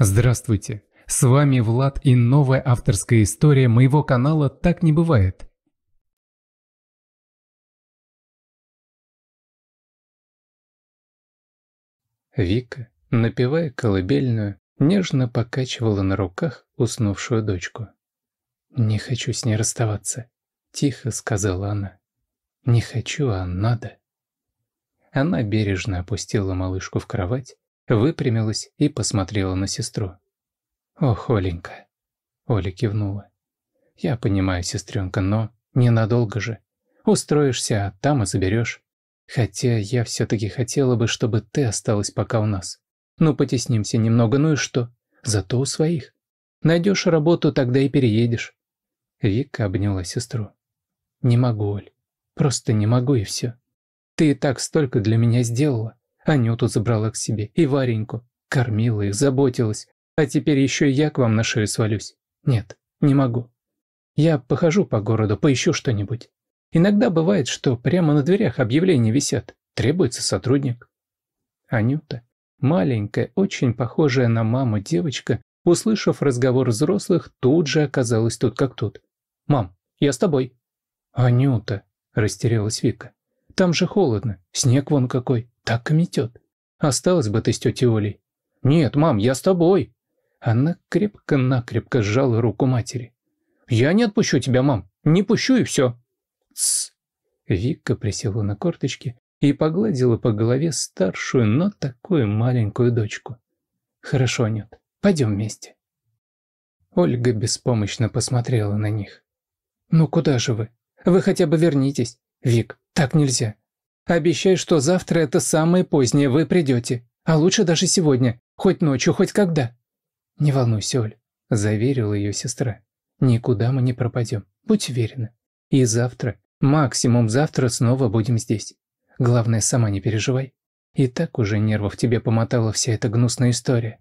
Здравствуйте! С вами Влад и новая авторская история моего канала «Так не бывает». Вика, напевая колыбельную, нежно покачивала на руках уснувшую дочку. «Не хочу с ней расставаться», – тихо сказала она. «Не хочу, а надо». Она бережно опустила малышку в кровать, выпрямилась и посмотрела на сестру. «Ох, Оленька!» Оля кивнула. «Я понимаю, сестренка, но ненадолго же. Устроишься, а там и заберешь. Хотя я все таки хотела бы, чтобы ты осталась пока у нас. Ну, потеснимся немного, ну и что? Зато у своих. Найдешь работу, тогда и переедешь». Вика обняла сестру. «Не могу, Оль. Просто не могу, и все. Ты и так столько для меня сделала. Анюту забрала к себе и Вареньку. Кормила их, заботилась. А теперь еще и я к вам на шею свалюсь. Нет, не могу. Я похожу по городу, поищу что-нибудь. Иногда бывает, что прямо на дверях объявления висят. Требуется сотрудник. Анюта, маленькая, очень похожая на маму девочка, услышав разговор взрослых, тут же оказалась тут как тут. «Мам, я с тобой». «Анюта», – растерялась Вика, – «там же холодно, снег вон какой» так кометет. Осталось бы ты с тетей Олей. Нет, мам, я с тобой. Она крепко-накрепко сжала руку матери. Я не отпущу тебя, мам. Не пущу и все. Тссс. Вика присела на корточки и погладила по голове старшую, но такую маленькую дочку. «Хорошо, нет, пойдем вместе». Ольга беспомощно посмотрела на них. «Ну куда же вы? Вы хотя бы вернитесь. Вик, так нельзя. Обещай, что завтра это самое позднее вы придете, а лучше даже сегодня, хоть ночью, хоть когда». «Не волнуйся, Оль», – заверила ее сестра. «Никуда мы не пропадем, будь уверена. И завтра, максимум завтра снова будем здесь. Главное, сама не переживай. И так уже нервов тебе помотала вся эта гнусная история».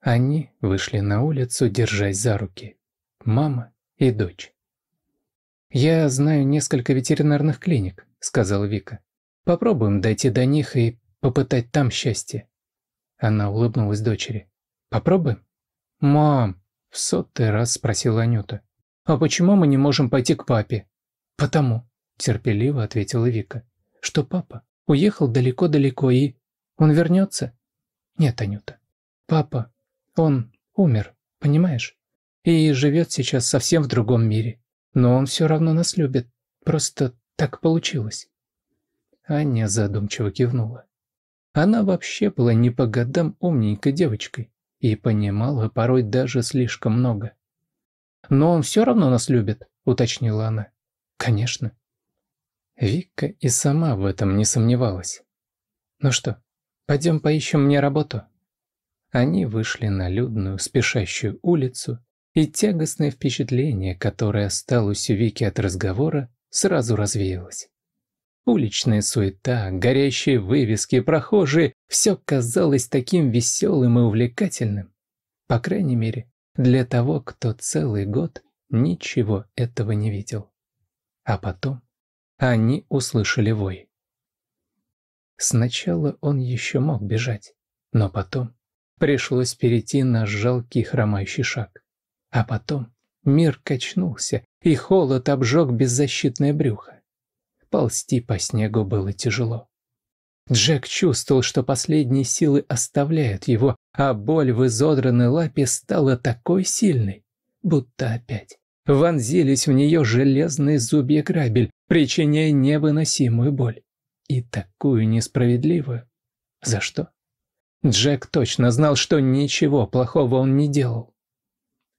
Они вышли на улицу, держась за руки. Мама и дочь. «Я знаю несколько ветеринарных клиник», сказала Вика. «Попробуем дойти до них и попытать там счастье». Она улыбнулась дочери. «Попробуем?» «Мам!» – в сотый раз спросила Анюта. «А почему мы не можем пойти к папе?» «Потому», – терпеливо ответила Вика, – «что папа уехал далеко-далеко и... Он вернется?» «Нет, Анюта. Папа, он умер, понимаешь? И живет сейчас совсем в другом мире. Но он все равно нас любит. Просто так получилось. Аня задумчиво кивнула. Она вообще была не по годам умненькой девочкой и понимала порой даже слишком много. «Но он все равно нас любит», — уточнила она. «Конечно». Вика и сама в этом не сомневалась. «Ну что, пойдем поищем мне работу?» Они вышли на людную, спешащую улицу, и тягостное впечатление, которое осталось у Вики от разговора, сразу развеялось. Уличная суета, горящие вывески, прохожие – все казалось таким веселым и увлекательным. По крайней мере, для того, кто целый год ничего этого не видел. А потом они услышали вой. Сначала он еще мог бежать, но потом пришлось перейти на жалкий хромающий шаг. А потом мир качнулся, и холод обжег беззащитное брюхо. Ползти по снегу было тяжело. Джек чувствовал, что последние силы оставляют его, а боль в изодранной лапе стала такой сильной, будто опять вонзились в нее железные зубья грабель, причиняя невыносимую боль. И такую несправедливую. За что? Джек точно знал, что ничего плохого он не делал.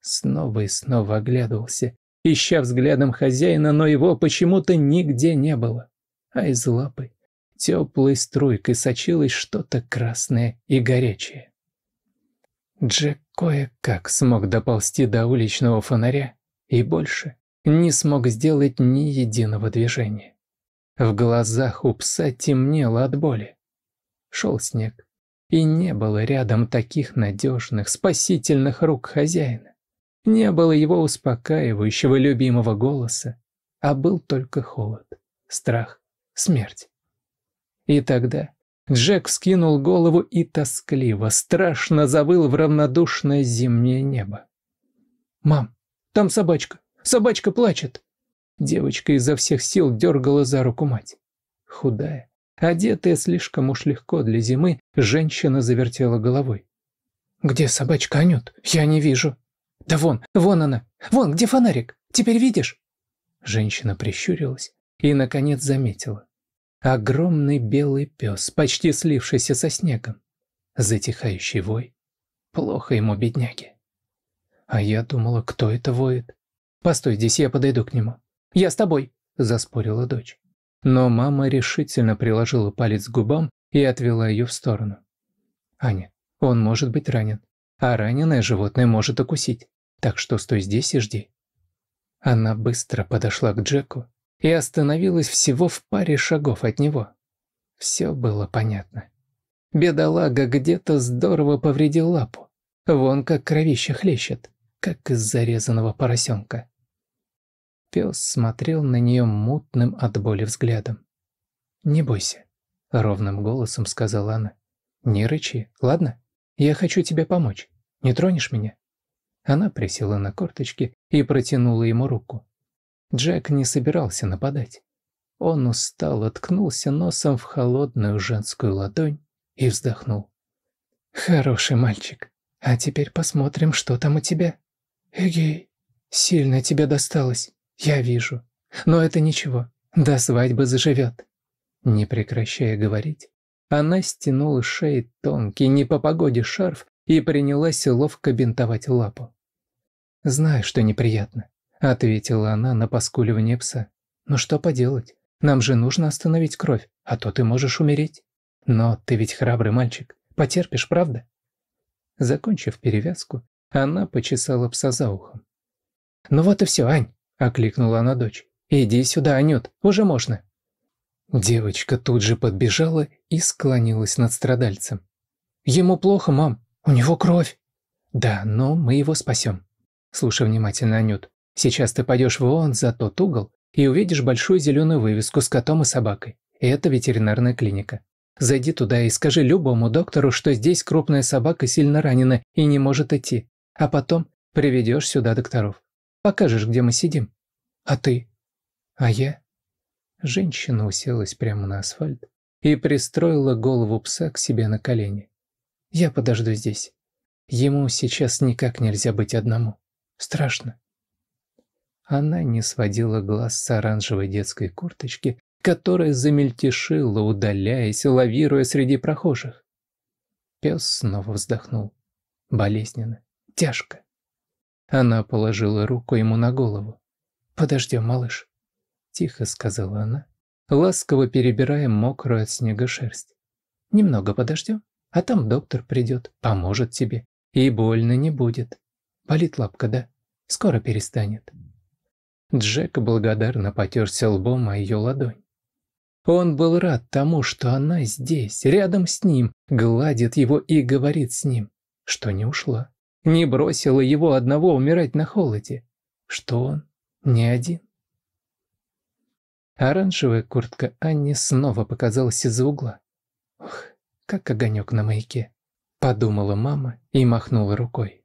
Снова и снова оглядывался, ища взглядом хозяина, но его почему-то нигде не было. А из лапы теплой струйкой сочилось что-то красное и горячее. Джек кое-как смог доползти до уличного фонаря и больше не смог сделать ни единого движения. В глазах у пса темнело от боли. Шел снег, и не было рядом таких надежных, спасительных рук хозяина. Не было его успокаивающего любимого голоса, а был только холод, страх, смерть. И тогда Джек скинул голову и тоскливо, страшно завыл в равнодушное зимнее небо. «Мам, там собачка! Собачка плачет!» Девочка изо всех сил дергала за руку мать. Худая, одетая слишком уж легко для зимы, женщина завертела головой. «Где собачка Анют? Я не вижу!» «Да вон, вон она! Вон, где фонарик! Теперь видишь?» Женщина прищурилась и, наконец, заметила. Огромный белый пес, почти слившийся со снегом. Затихающий вой. Плохо ему, бедняги. А я думала, кто это воет. «Постой здесь, я подойду к нему». «Я с тобой», – заспорила дочь. Но мама решительно приложила палец к губам и отвела ее в сторону. «Аня, он может быть ранен, а раненое животное может укусить так что стой здесь и жди». Она быстро подошла к Джеку и остановилась всего в паре шагов от него. Все было понятно. Бедолага где-то здорово повредил лапу. Вон как кровище хлещет, как из зарезанного поросенка. Пес смотрел на нее мутным от боли взглядом. «Не бойся», — ровным голосом сказала она. «Не рычи, ладно? Я хочу тебе помочь. Не тронешь меня?» Она присела на корточки и протянула ему руку. Джек не собирался нападать. Он устал, откнулся носом в холодную женскую ладонь и вздохнул. «Хороший мальчик, а теперь посмотрим, что там у тебя. Эгей, сильно тебе досталось, я вижу. Но это ничего, до свадьбы заживет». Не прекращая говорить, она стянула шеи тонкий, не по погоде шарф и принялась ловко бинтовать лапу. «Знаю, что неприятно», – ответила она на поскуливание пса. «Но «Ну что поделать? Нам же нужно остановить кровь, а то ты можешь умереть. Но ты ведь храбрый мальчик, потерпишь, правда?» Закончив перевязку, она почесала пса за ухом. «Ну вот и все, Ань!» – окликнула она дочь. «Иди сюда, Анют, уже можно!» Девочка тут же подбежала и склонилась над страдальцем. «Ему плохо, мам, у него кровь!» «Да, но мы его спасем. Слушай внимательно, Анют. Сейчас ты пойдешь вон за тот угол и увидишь большую зеленую вывеску с котом и собакой. И это ветеринарная клиника. Зайди туда и скажи любому доктору, что здесь крупная собака сильно ранена и не может идти. А потом приведешь сюда докторов. Покажешь, где мы сидим. А ты? А я? Женщина уселась прямо на асфальт и пристроила голову пса к себе на колени. Я подожду здесь. Ему сейчас никак нельзя быть одному. Страшно. Она не сводила глаз с оранжевой детской курточки, которая замельтешила, удаляясь, лавируя среди прохожих. Пес снова вздохнул. Болезненно, тяжко. Она положила руку ему на голову. «Подождем, малыш», – тихо сказала она, ласково перебирая мокрую от снега шерсть. «Немного подождем, а там доктор придет, поможет тебе, и больно не будет». Болит лапка, да? Скоро перестанет». Джек благодарно потерся лбом о ее ладонь. Он был рад тому, что она здесь, рядом с ним, гладит его и говорит с ним, что не ушла, не бросила его одного умирать на холоде, что он не один. Оранжевая куртка Анни снова показалась из-за угла. «Ох, как огонек на маяке», — подумала мама и махнула рукой.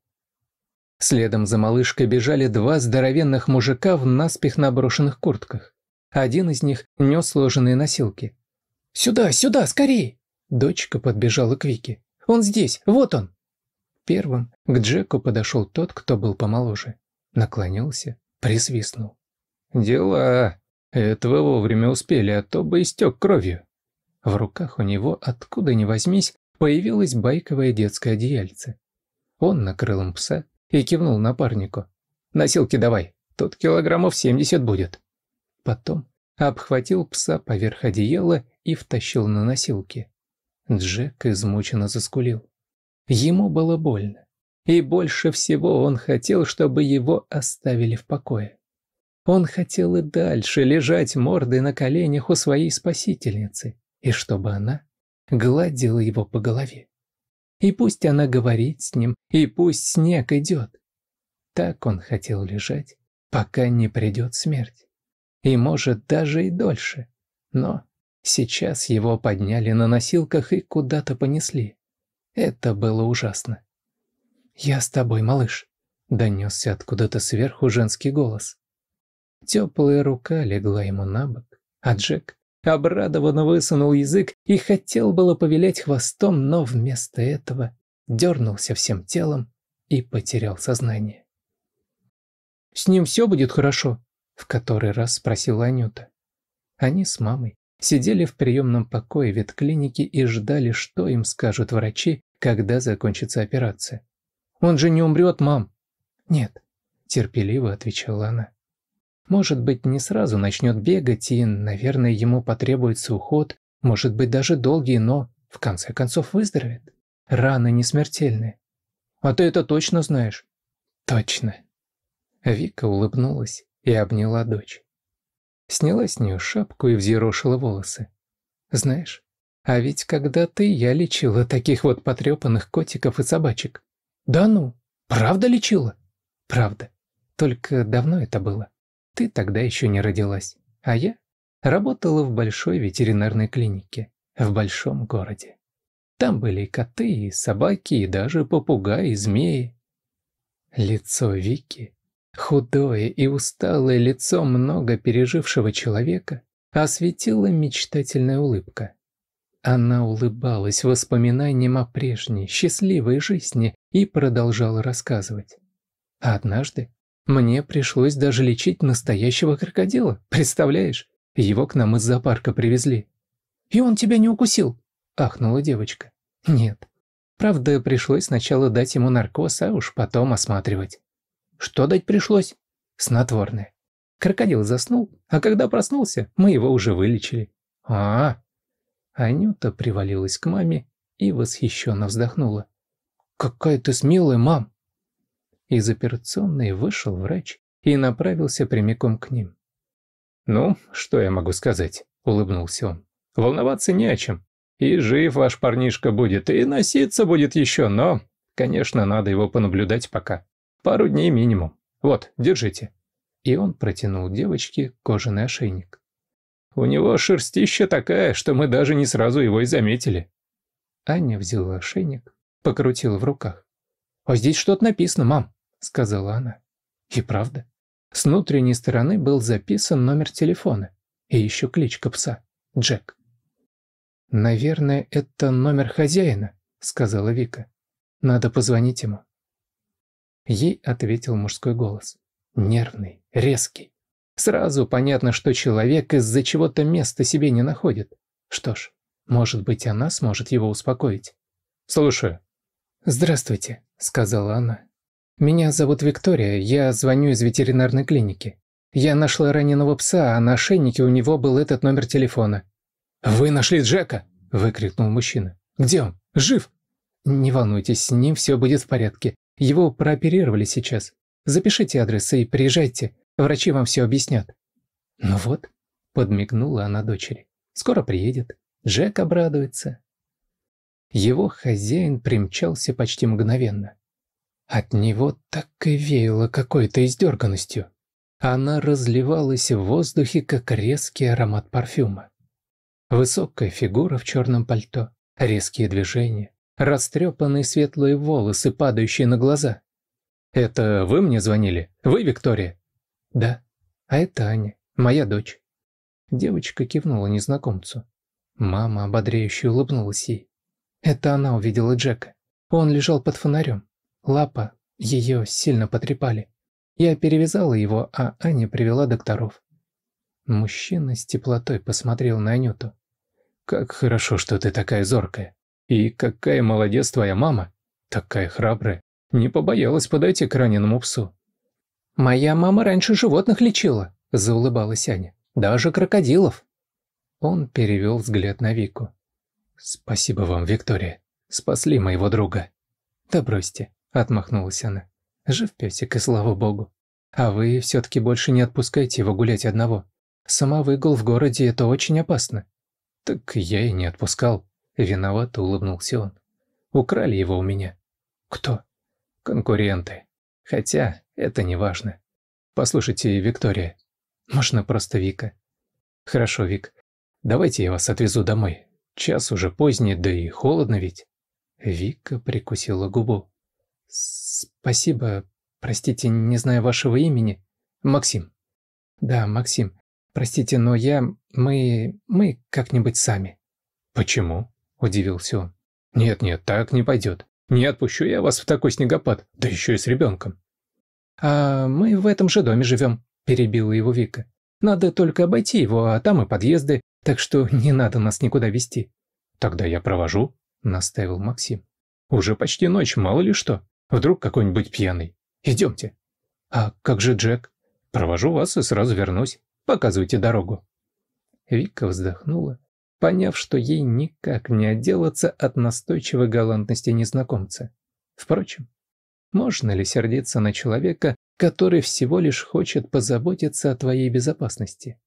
Следом за малышкой бежали два здоровенных мужика в наспех наброшенных куртках. Один из них нес сложенные носилки. «Сюда, сюда, скорей!» Дочка подбежала к Вике. «Он здесь, вот он!» Первым к Джеку подошел тот, кто был помоложе. Наклонился, присвистнул. «Дела! Этого вовремя успели, а то бы истек кровью!» В руках у него, откуда ни возьмись, появилось байковое детское одеяльце. Он накрыл им пса, и кивнул напарнику. «Носилки давай, тут килограммов семьдесят будет». Потом обхватил пса поверх одеяла и втащил на носилки. Джек измученно заскулил. Ему было больно, и больше всего он хотел, чтобы его оставили в покое. Он хотел и дальше лежать мордой на коленях у своей спасительницы, и чтобы она гладила его по голове. И пусть она говорит с ним, и пусть снег идет. Так он хотел лежать, пока не придет смерть. И может даже и дольше. Но сейчас его подняли на носилках и куда-то понесли. Это было ужасно. «Я с тобой, малыш», — донесся откуда-то сверху женский голос. Теплая рука легла ему на бок, а Джек обрадованно высунул язык и хотел было повилять хвостом, но вместо этого дернулся всем телом и потерял сознание. «С ним все будет хорошо?» – в который раз спросила Анюта. Они с мамой сидели в приемном покое ветклиники и ждали, что им скажут врачи, когда закончится операция. «Он же не умрет, мам!» «Нет», – терпеливо отвечала она. Может быть, не сразу начнет бегать, и, наверное, ему потребуется уход, может быть, даже долгий, но, в конце концов, выздоровеет. Раны не смертельные. А ты это точно знаешь? Точно. Вика улыбнулась и обняла дочь. Сняла с нее шапку и взъерошила волосы. Знаешь, а ведь когда-то я лечила таких вот потрепанных котиков и собачек. Да ну, правда лечила? Правда. Только давно это было. Ты тогда еще не родилась. А я работала в большой ветеринарной клинике, в большом городе. Там были и коты, и собаки, и даже попугаи, и змеи. Лицо Вики, худое и усталое лицо много пережившего человека, осветила мечтательная улыбка. Она улыбалась воспоминаниям о прежней, счастливой жизни и продолжала рассказывать. А Однажды мне пришлось даже лечить настоящего крокодила, представляешь? Его к нам из зоопарка привезли. «И он тебя не укусил?» – ахнула девочка. «Нет. Правда, пришлось сначала дать ему наркоз, а уж потом осматривать». «Что дать пришлось?» «Снотворное. Крокодил заснул, а когда проснулся, мы его уже вылечили». А -а Анюта привалилась к маме и восхищенно вздохнула. «Какая ты смелая, мам! Из операционной вышел врач и направился прямиком к ним. «Ну, что я могу сказать?» – улыбнулся он. «Волноваться не о чем. И жив ваш парнишка будет, и носиться будет еще, но, конечно, надо его понаблюдать пока. Пару дней минимум. Вот, держите». И он протянул девочке кожаный ошейник. «У него шерстища такая, что мы даже не сразу его и заметили». Аня взяла ошейник, покрутила в руках. «А здесь что-то написано, мам», сказала она. И правда. С внутренней стороны был записан номер телефона и еще кличка пса – Джек. «Наверное, это номер хозяина», – сказала Вика. «Надо позвонить ему». Ей ответил мужской голос. Нервный, резкий. Сразу понятно, что человек из-за чего-то места себе не находит. Что ж, может быть, она сможет его успокоить. «Слушаю». «Здравствуйте», — сказала она. «Меня зовут Виктория, я звоню из ветеринарной клиники. Я нашла раненого пса, а на ошейнике у него был этот номер телефона». «Вы нашли Джека!» – выкрикнул мужчина. «Где он? Жив?» «Не волнуйтесь, с ним все будет в порядке. Его прооперировали сейчас. Запишите адрес и приезжайте, врачи вам все объяснят». «Ну вот», – подмигнула она дочери. «Скоро приедет. Джек обрадуется». Его хозяин примчался почти мгновенно. От него так и веяло какой-то издерганностью. Она разливалась в воздухе, как резкий аромат парфюма. Высокая фигура в черном пальто, резкие движения, растрепанные светлые волосы, падающие на глаза. «Это вы мне звонили? Вы, Виктория?» «Да. А это Аня, моя дочь». Девочка кивнула незнакомцу. Мама ободряюще улыбнулась ей. Это она увидела Джека. Он лежал под фонарем. Лапа, ее сильно потрепали. Я перевязала его, а Аня привела докторов. Мужчина с теплотой посмотрел на Анюту. «Как хорошо, что ты такая зоркая. И какая молодец твоя мама. Такая храбрая. Не побоялась подойти к раненому псу». «Моя мама раньше животных лечила», – заулыбалась Аня. «Даже крокодилов». Он перевел взгляд на Вику. «Спасибо вам, Виктория. Спасли моего друга». «Да бросьте. Отмахнулась она. Жив песик, и слава богу. А вы все таки больше не отпускайте его гулять одного. Сама Самовыгул в городе – это очень опасно. Так я и не отпускал. Виновато улыбнулся он. Украли его у меня. Кто? Конкуренты. Хотя это не важно. Послушайте, Виктория. Можно просто Вика. Хорошо, Вик. Давайте я вас отвезу домой. Час уже поздний, да и холодно ведь. Вика прикусила губу. «Спасибо. Простите, не знаю вашего имени. Максим». «Да, Максим. Простите, но я... Мы... Мы как-нибудь сами». «Почему?» – удивился он. «Нет-нет, так не пойдет. Не отпущу я вас в такой снегопад, да еще и с ребенком». «А мы в этом же доме живем», – перебила его Вика. «Надо только обойти его, а там и подъезды, так что не надо нас никуда вести». «Тогда я провожу», – настаивал Максим. «Уже почти ночь, мало ли что. Вдруг какой-нибудь пьяный. Идемте. А как же Джек? Провожу вас и сразу вернусь. Показывайте дорогу. Вика вздохнула, поняв, что ей никак не отделаться от настойчивой галантности незнакомца. Впрочем, можно ли сердиться на человека, который всего лишь хочет позаботиться о твоей безопасности?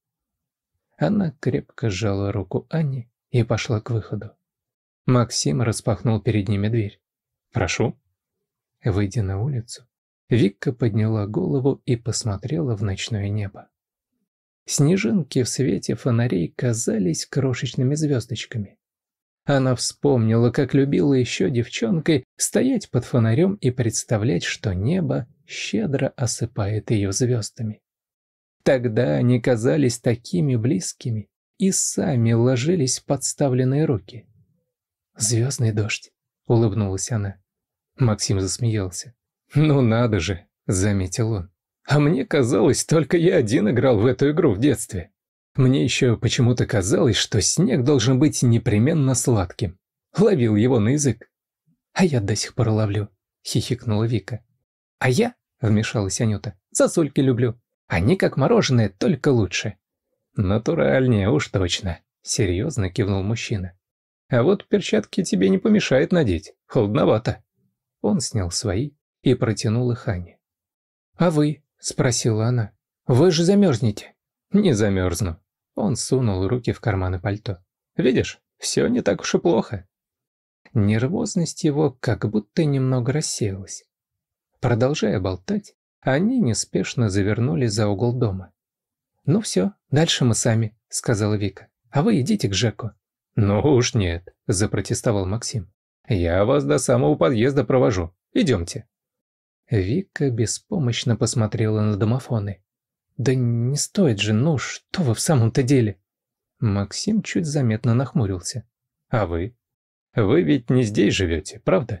Она крепко сжала руку Анни и пошла к выходу. Максим распахнул перед ними дверь. «Прошу». Выйдя на улицу, Викка подняла голову и посмотрела в ночное небо. Снежинки в свете фонарей казались крошечными звездочками. Она вспомнила, как любила еще девчонкой стоять под фонарем и представлять, что небо щедро осыпает ее звездами. Тогда они казались такими близкими и сами ложились в подставленные руки. «Звездный дождь», — улыбнулась она. Максим засмеялся. «Ну надо же», — заметил он. «А мне казалось, только я один играл в эту игру в детстве. Мне еще почему-то казалось, что снег должен быть непременно сладким. Ловил его на язык». «А я до сих пор ловлю», — хихикнула Вика. «А я», — вмешалась Анюта, — «сосульки люблю. Они как мороженое, только лучше». «Натуральнее, уж точно», — серьезно кивнул мужчина. «А вот перчатки тебе не помешает надеть, холодновато». Он снял свои и протянул их Ане. «А вы?» – спросила она. «Вы же замерзнете». «Не замерзну». Он сунул руки в карманы пальто. «Видишь, все не так уж и плохо». Нервозность его как будто немного рассеялась. Продолжая болтать, они неспешно завернули за угол дома. «Ну все, дальше мы сами», — сказала Вика. «А вы идите к Жеку». «Ну уж нет», — запротестовал Максим. Я вас до самого подъезда провожу. Идемте. Вика беспомощно посмотрела на домофоны. «Да не стоит же, ну что вы в самом-то деле?» Максим чуть заметно нахмурился. «А вы? Вы ведь не здесь живете, правда?»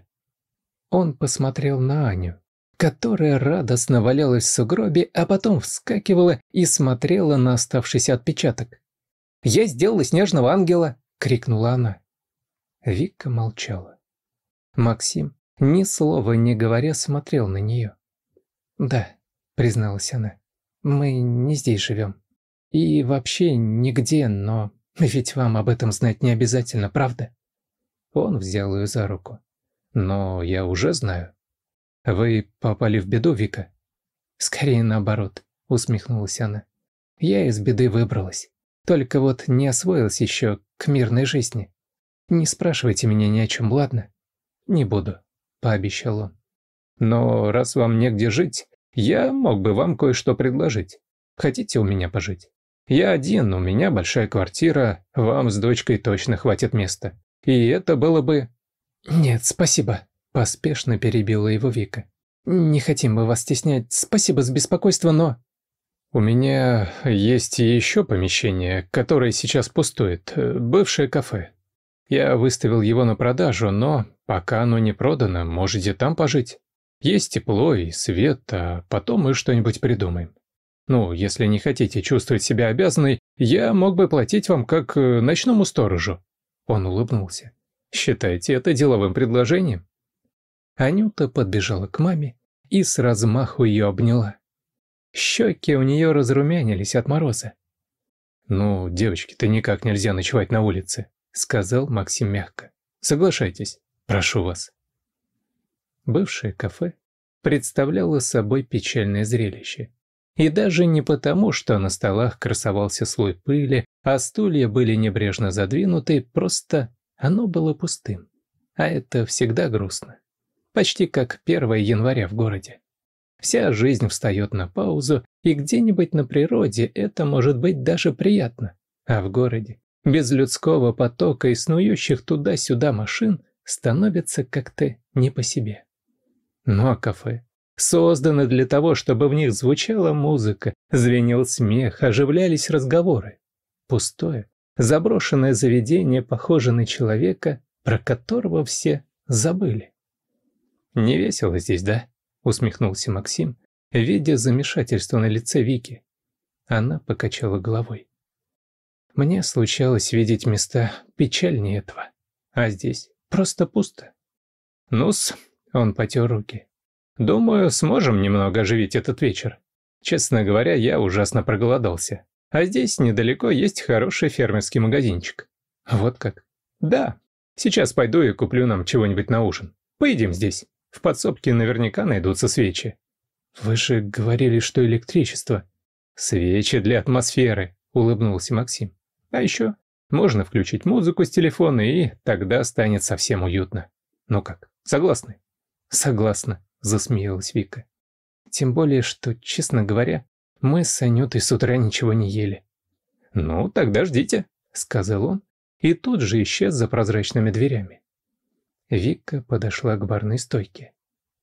Он посмотрел на Аню, которая радостно валялась в сугробе, а потом вскакивала и смотрела на оставшийся отпечаток. «Я сделала снежного ангела!» — крикнула она. Вика молчала. Максим, ни слова не говоря, смотрел на нее. «Да», — призналась она, — «мы не здесь живем. И вообще нигде, но ведь вам об этом знать не обязательно, правда?» Он взял ее за руку. «Но я уже знаю. Вы попали в беду, Вика?» «Скорее наоборот», — усмехнулась она. «Я из беды выбралась. Только вот не освоилась еще к мирной жизни. Не спрашивайте меня ни о чем, ладно? «Не буду», — пообещал он. «Но раз вам негде жить, я мог бы вам кое-что предложить. Хотите у меня пожить? Я один, у меня большая квартира, вам с дочкой точно хватит места. И это было бы...» «Нет, спасибо», — поспешно перебила его Вика. «Не хотим мы вас стеснять. Спасибо за беспокойство, но...» «У меня есть еще помещение, которое сейчас пустует. Бывшее кафе. Я выставил его на продажу, но пока оно не продано, можете там пожить. Есть тепло и свет, а потом мы что-нибудь придумаем. Ну, если не хотите чувствовать себя обязанной, я мог бы платить вам как э, ночному сторожу». Он улыбнулся. «Считайте это деловым предложением». Анюта подбежала к маме и с размаху ее обняла. Щеки у нее разрумянились от мороза. «Ну, девочки, ты никак нельзя ночевать на улице сказал Максим мягко. Соглашайтесь, прошу вас. Бывшее кафе представляло собой печальное зрелище. И даже не потому, что на столах красовался слой пыли, а стулья были небрежно задвинуты, просто оно было пустым. А это всегда грустно. Почти как 1 января в городе. Вся жизнь встает на паузу, и где-нибудь на природе это может быть даже приятно. А в городе без людского потока и снующих туда-сюда машин становится как-то не по себе. Но ну, а кафе созданы для того, чтобы в них звучала музыка, звенел смех, оживлялись разговоры. Пустое, заброшенное заведение похоже на человека, про которого все забыли. «Не весело здесь, да?» — усмехнулся Максим, видя замешательство на лице Вики. Она покачала головой. Мне случалось видеть места печальнее этого. А здесь просто пусто. Нус, он потер руки. Думаю, сможем немного оживить этот вечер. Честно говоря, я ужасно проголодался. А здесь недалеко есть хороший фермерский магазинчик. Вот как. Да, сейчас пойду и куплю нам чего-нибудь на ужин. Поедим здесь. В подсобке наверняка найдутся свечи. Вы же говорили, что электричество. Свечи для атмосферы, улыбнулся Максим. А еще можно включить музыку с телефона, и тогда станет совсем уютно. Ну как, согласны? Согласна, засмеялась Вика. Тем более, что, честно говоря, мы с Анютой с утра ничего не ели. Ну, тогда ждите, сказал он, и тут же исчез за прозрачными дверями. Вика подошла к барной стойке.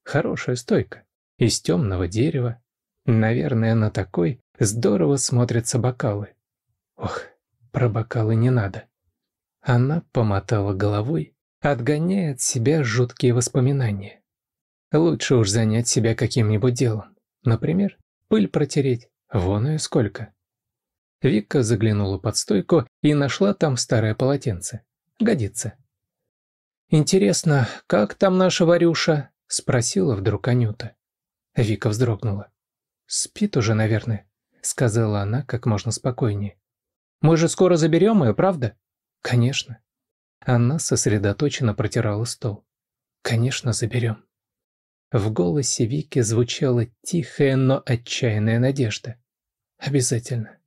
Хорошая стойка, из темного дерева. Наверное, на такой здорово смотрятся бокалы. Ох, про бокалы не надо. Она помотала головой, отгоняя от себя жуткие воспоминания. Лучше уж занять себя каким-нибудь делом. Например, пыль протереть. Вон ее сколько. Вика заглянула под стойку и нашла там старое полотенце. Годится. «Интересно, как там наша Варюша?» – спросила вдруг Анюта. Вика вздрогнула. «Спит уже, наверное», – сказала она как можно спокойнее. Мы же скоро заберем ее, правда?» «Конечно». Она сосредоточенно протирала стол. «Конечно, заберем». В голосе Вики звучала тихая, но отчаянная надежда. «Обязательно».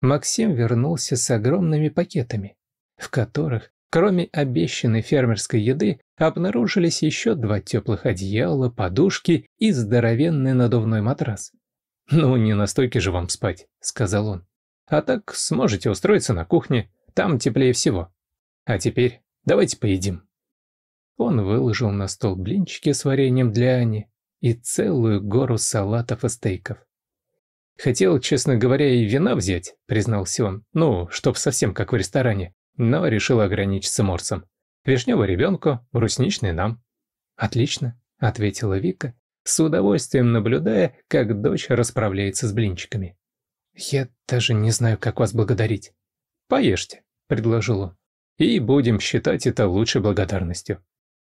Максим вернулся с огромными пакетами, в которых, кроме обещанной фермерской еды, обнаружились еще два теплых одеяла, подушки и здоровенный надувной матрас. «Ну, не настолько же вам спать», — сказал он. А так сможете устроиться на кухне, там теплее всего. А теперь давайте поедим». Он выложил на стол блинчики с вареньем для Ани и целую гору салатов и стейков. «Хотел, честно говоря, и вина взять», — признался он, «ну, чтоб совсем как в ресторане, но решил ограничиться морсом. Вишнёва ребенку, брусничный нам». «Отлично», — ответила Вика, с удовольствием наблюдая, как дочь расправляется с блинчиками. «Я даже не знаю, как вас благодарить». «Поешьте», — предложил он. «И будем считать это лучшей благодарностью».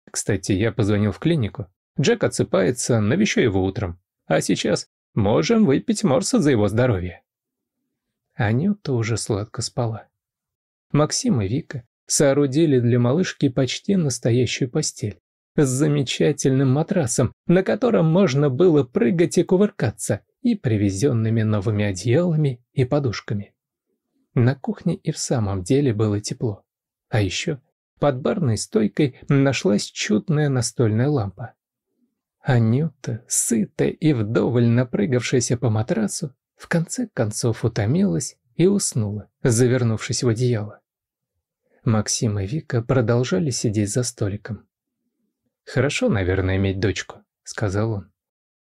Кстати, я позвонил в клинику. Джек отсыпается, навещу его утром. А сейчас можем выпить морса за его здоровье. Анюта уже сладко спала. Максим и Вика соорудили для малышки почти настоящую постель с замечательным матрасом, на котором можно было прыгать и кувыркаться и привезенными новыми одеялами и подушками. На кухне и в самом деле было тепло. А еще под барной стойкой нашлась чудная настольная лампа. Анюта, сытая и вдоволь напрыгавшаяся по матрасу, в конце концов утомилась и уснула, завернувшись в одеяло. Максим и Вика продолжали сидеть за столиком. «Хорошо, наверное, иметь дочку», — сказал он.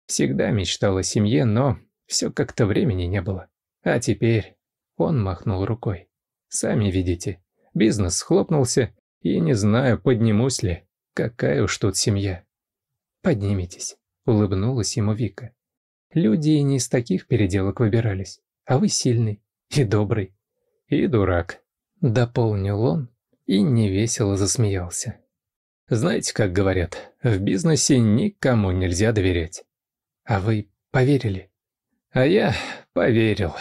Всегда мечтал о семье, но все как-то времени не было. А теперь...» Он махнул рукой. «Сами видите, бизнес схлопнулся, и не знаю, поднимусь ли. Какая уж тут семья». «Поднимитесь», — улыбнулась ему Вика. «Люди и не из таких переделок выбирались, а вы сильный и добрый». «И дурак», — дополнил он и невесело засмеялся. «Знаете, как говорят, в бизнесе никому нельзя доверять. А вы поверили? А я поверил.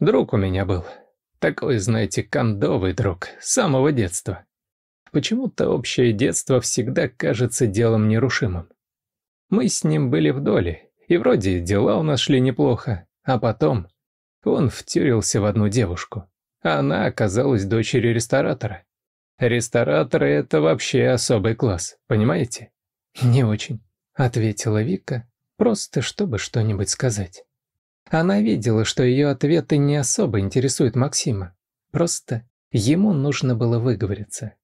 Друг у меня был. Такой, знаете, кондовый друг, с самого детства. Почему-то общее детство всегда кажется делом нерушимым. Мы с ним были в доле, и вроде дела у нас шли неплохо, а потом он втюрился в одну девушку. Она оказалась дочерью ресторатора. Рестораторы — это вообще особый класс, понимаете? «Не очень», — ответила Вика, просто чтобы что-нибудь сказать. Она видела, что ее ответы не особо интересуют Максима. Просто ему нужно было выговориться.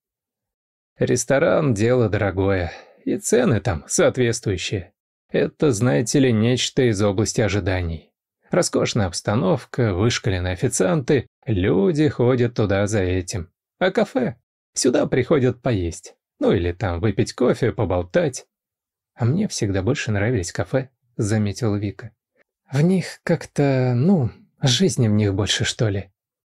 «Ресторан – дело дорогое, и цены там соответствующие. Это, знаете ли, нечто из области ожиданий. Роскошная обстановка, вышкаленные официанты, люди ходят туда за этим. А кафе? Сюда приходят поесть. Ну или там выпить кофе, поболтать. «А мне всегда больше нравились кафе», — заметила Вика. «В них как-то, ну, жизни в них больше, что ли.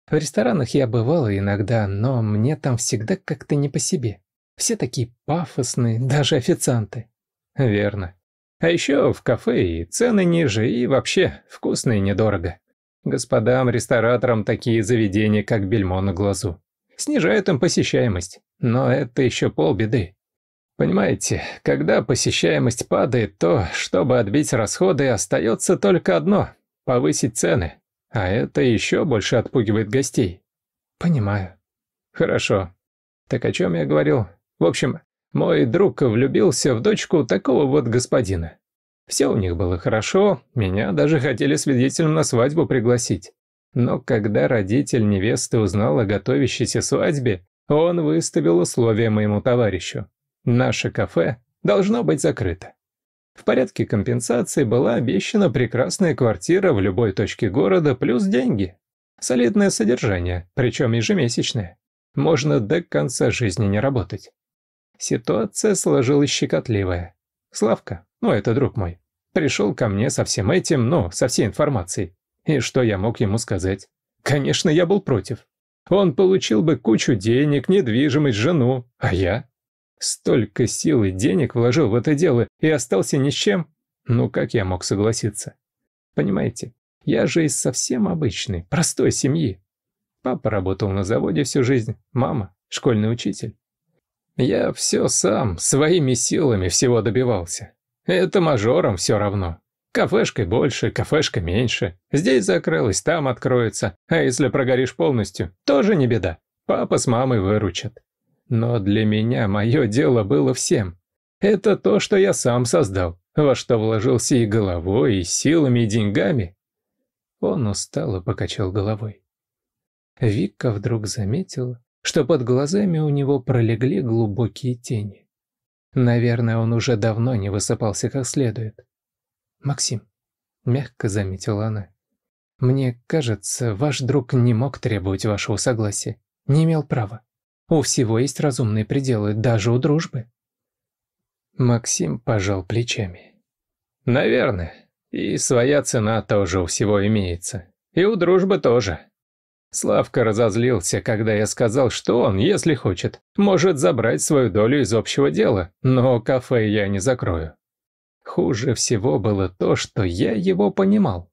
В ресторанах я бывала иногда, но мне там всегда как-то не по себе. Все такие пафосные, даже официанты». «Верно. А еще в кафе и цены ниже, и вообще вкусно и недорого. Господам-рестораторам такие заведения, как бельмо на глазу. Снижают им посещаемость, но это еще полбеды. Понимаете, когда посещаемость падает, то, чтобы отбить расходы, остается только одно – повысить цены. А это еще больше отпугивает гостей. Понимаю. Хорошо. Так о чем я говорил? В общем, мой друг влюбился в дочку такого вот господина. Все у них было хорошо, меня даже хотели свидетелем на свадьбу пригласить. Но когда родитель невесты узнал о готовящейся свадьбе, он выставил условия моему товарищу. Наше кафе должно быть закрыто. В порядке компенсации была обещана прекрасная квартира в любой точке города плюс деньги. Солидное содержание, причем ежемесячное. Можно до конца жизни не работать. Ситуация сложилась щекотливая. Славка, ну это друг мой, пришел ко мне со всем этим, ну, со всей информацией. И что я мог ему сказать? Конечно, я был против. Он получил бы кучу денег, недвижимость, жену, а я? Столько сил и денег вложил в это дело и остался ни с чем. Ну как я мог согласиться? Понимаете, я же из совсем обычной, простой семьи. Папа работал на заводе всю жизнь, мама – школьный учитель. Я все сам, своими силами всего добивался. Это мажором все равно. Кафешкой больше, кафешка меньше. Здесь закрылась, там откроется. А если прогоришь полностью, тоже не беда. Папа с мамой выручат. Но для меня мое дело было всем. Это то, что я сам создал, во что вложился и головой, и силами, и деньгами. Он устало покачал головой. Вика вдруг заметила, что под глазами у него пролегли глубокие тени. Наверное, он уже давно не высыпался как следует. «Максим», — мягко заметила она, — «мне кажется, ваш друг не мог требовать вашего согласия, не имел права. У всего есть разумные пределы, даже у дружбы. Максим пожал плечами. Наверное. И своя цена тоже у всего имеется. И у дружбы тоже. Славка разозлился, когда я сказал, что он, если хочет, может забрать свою долю из общего дела, но кафе я не закрою. Хуже всего было то, что я его понимал.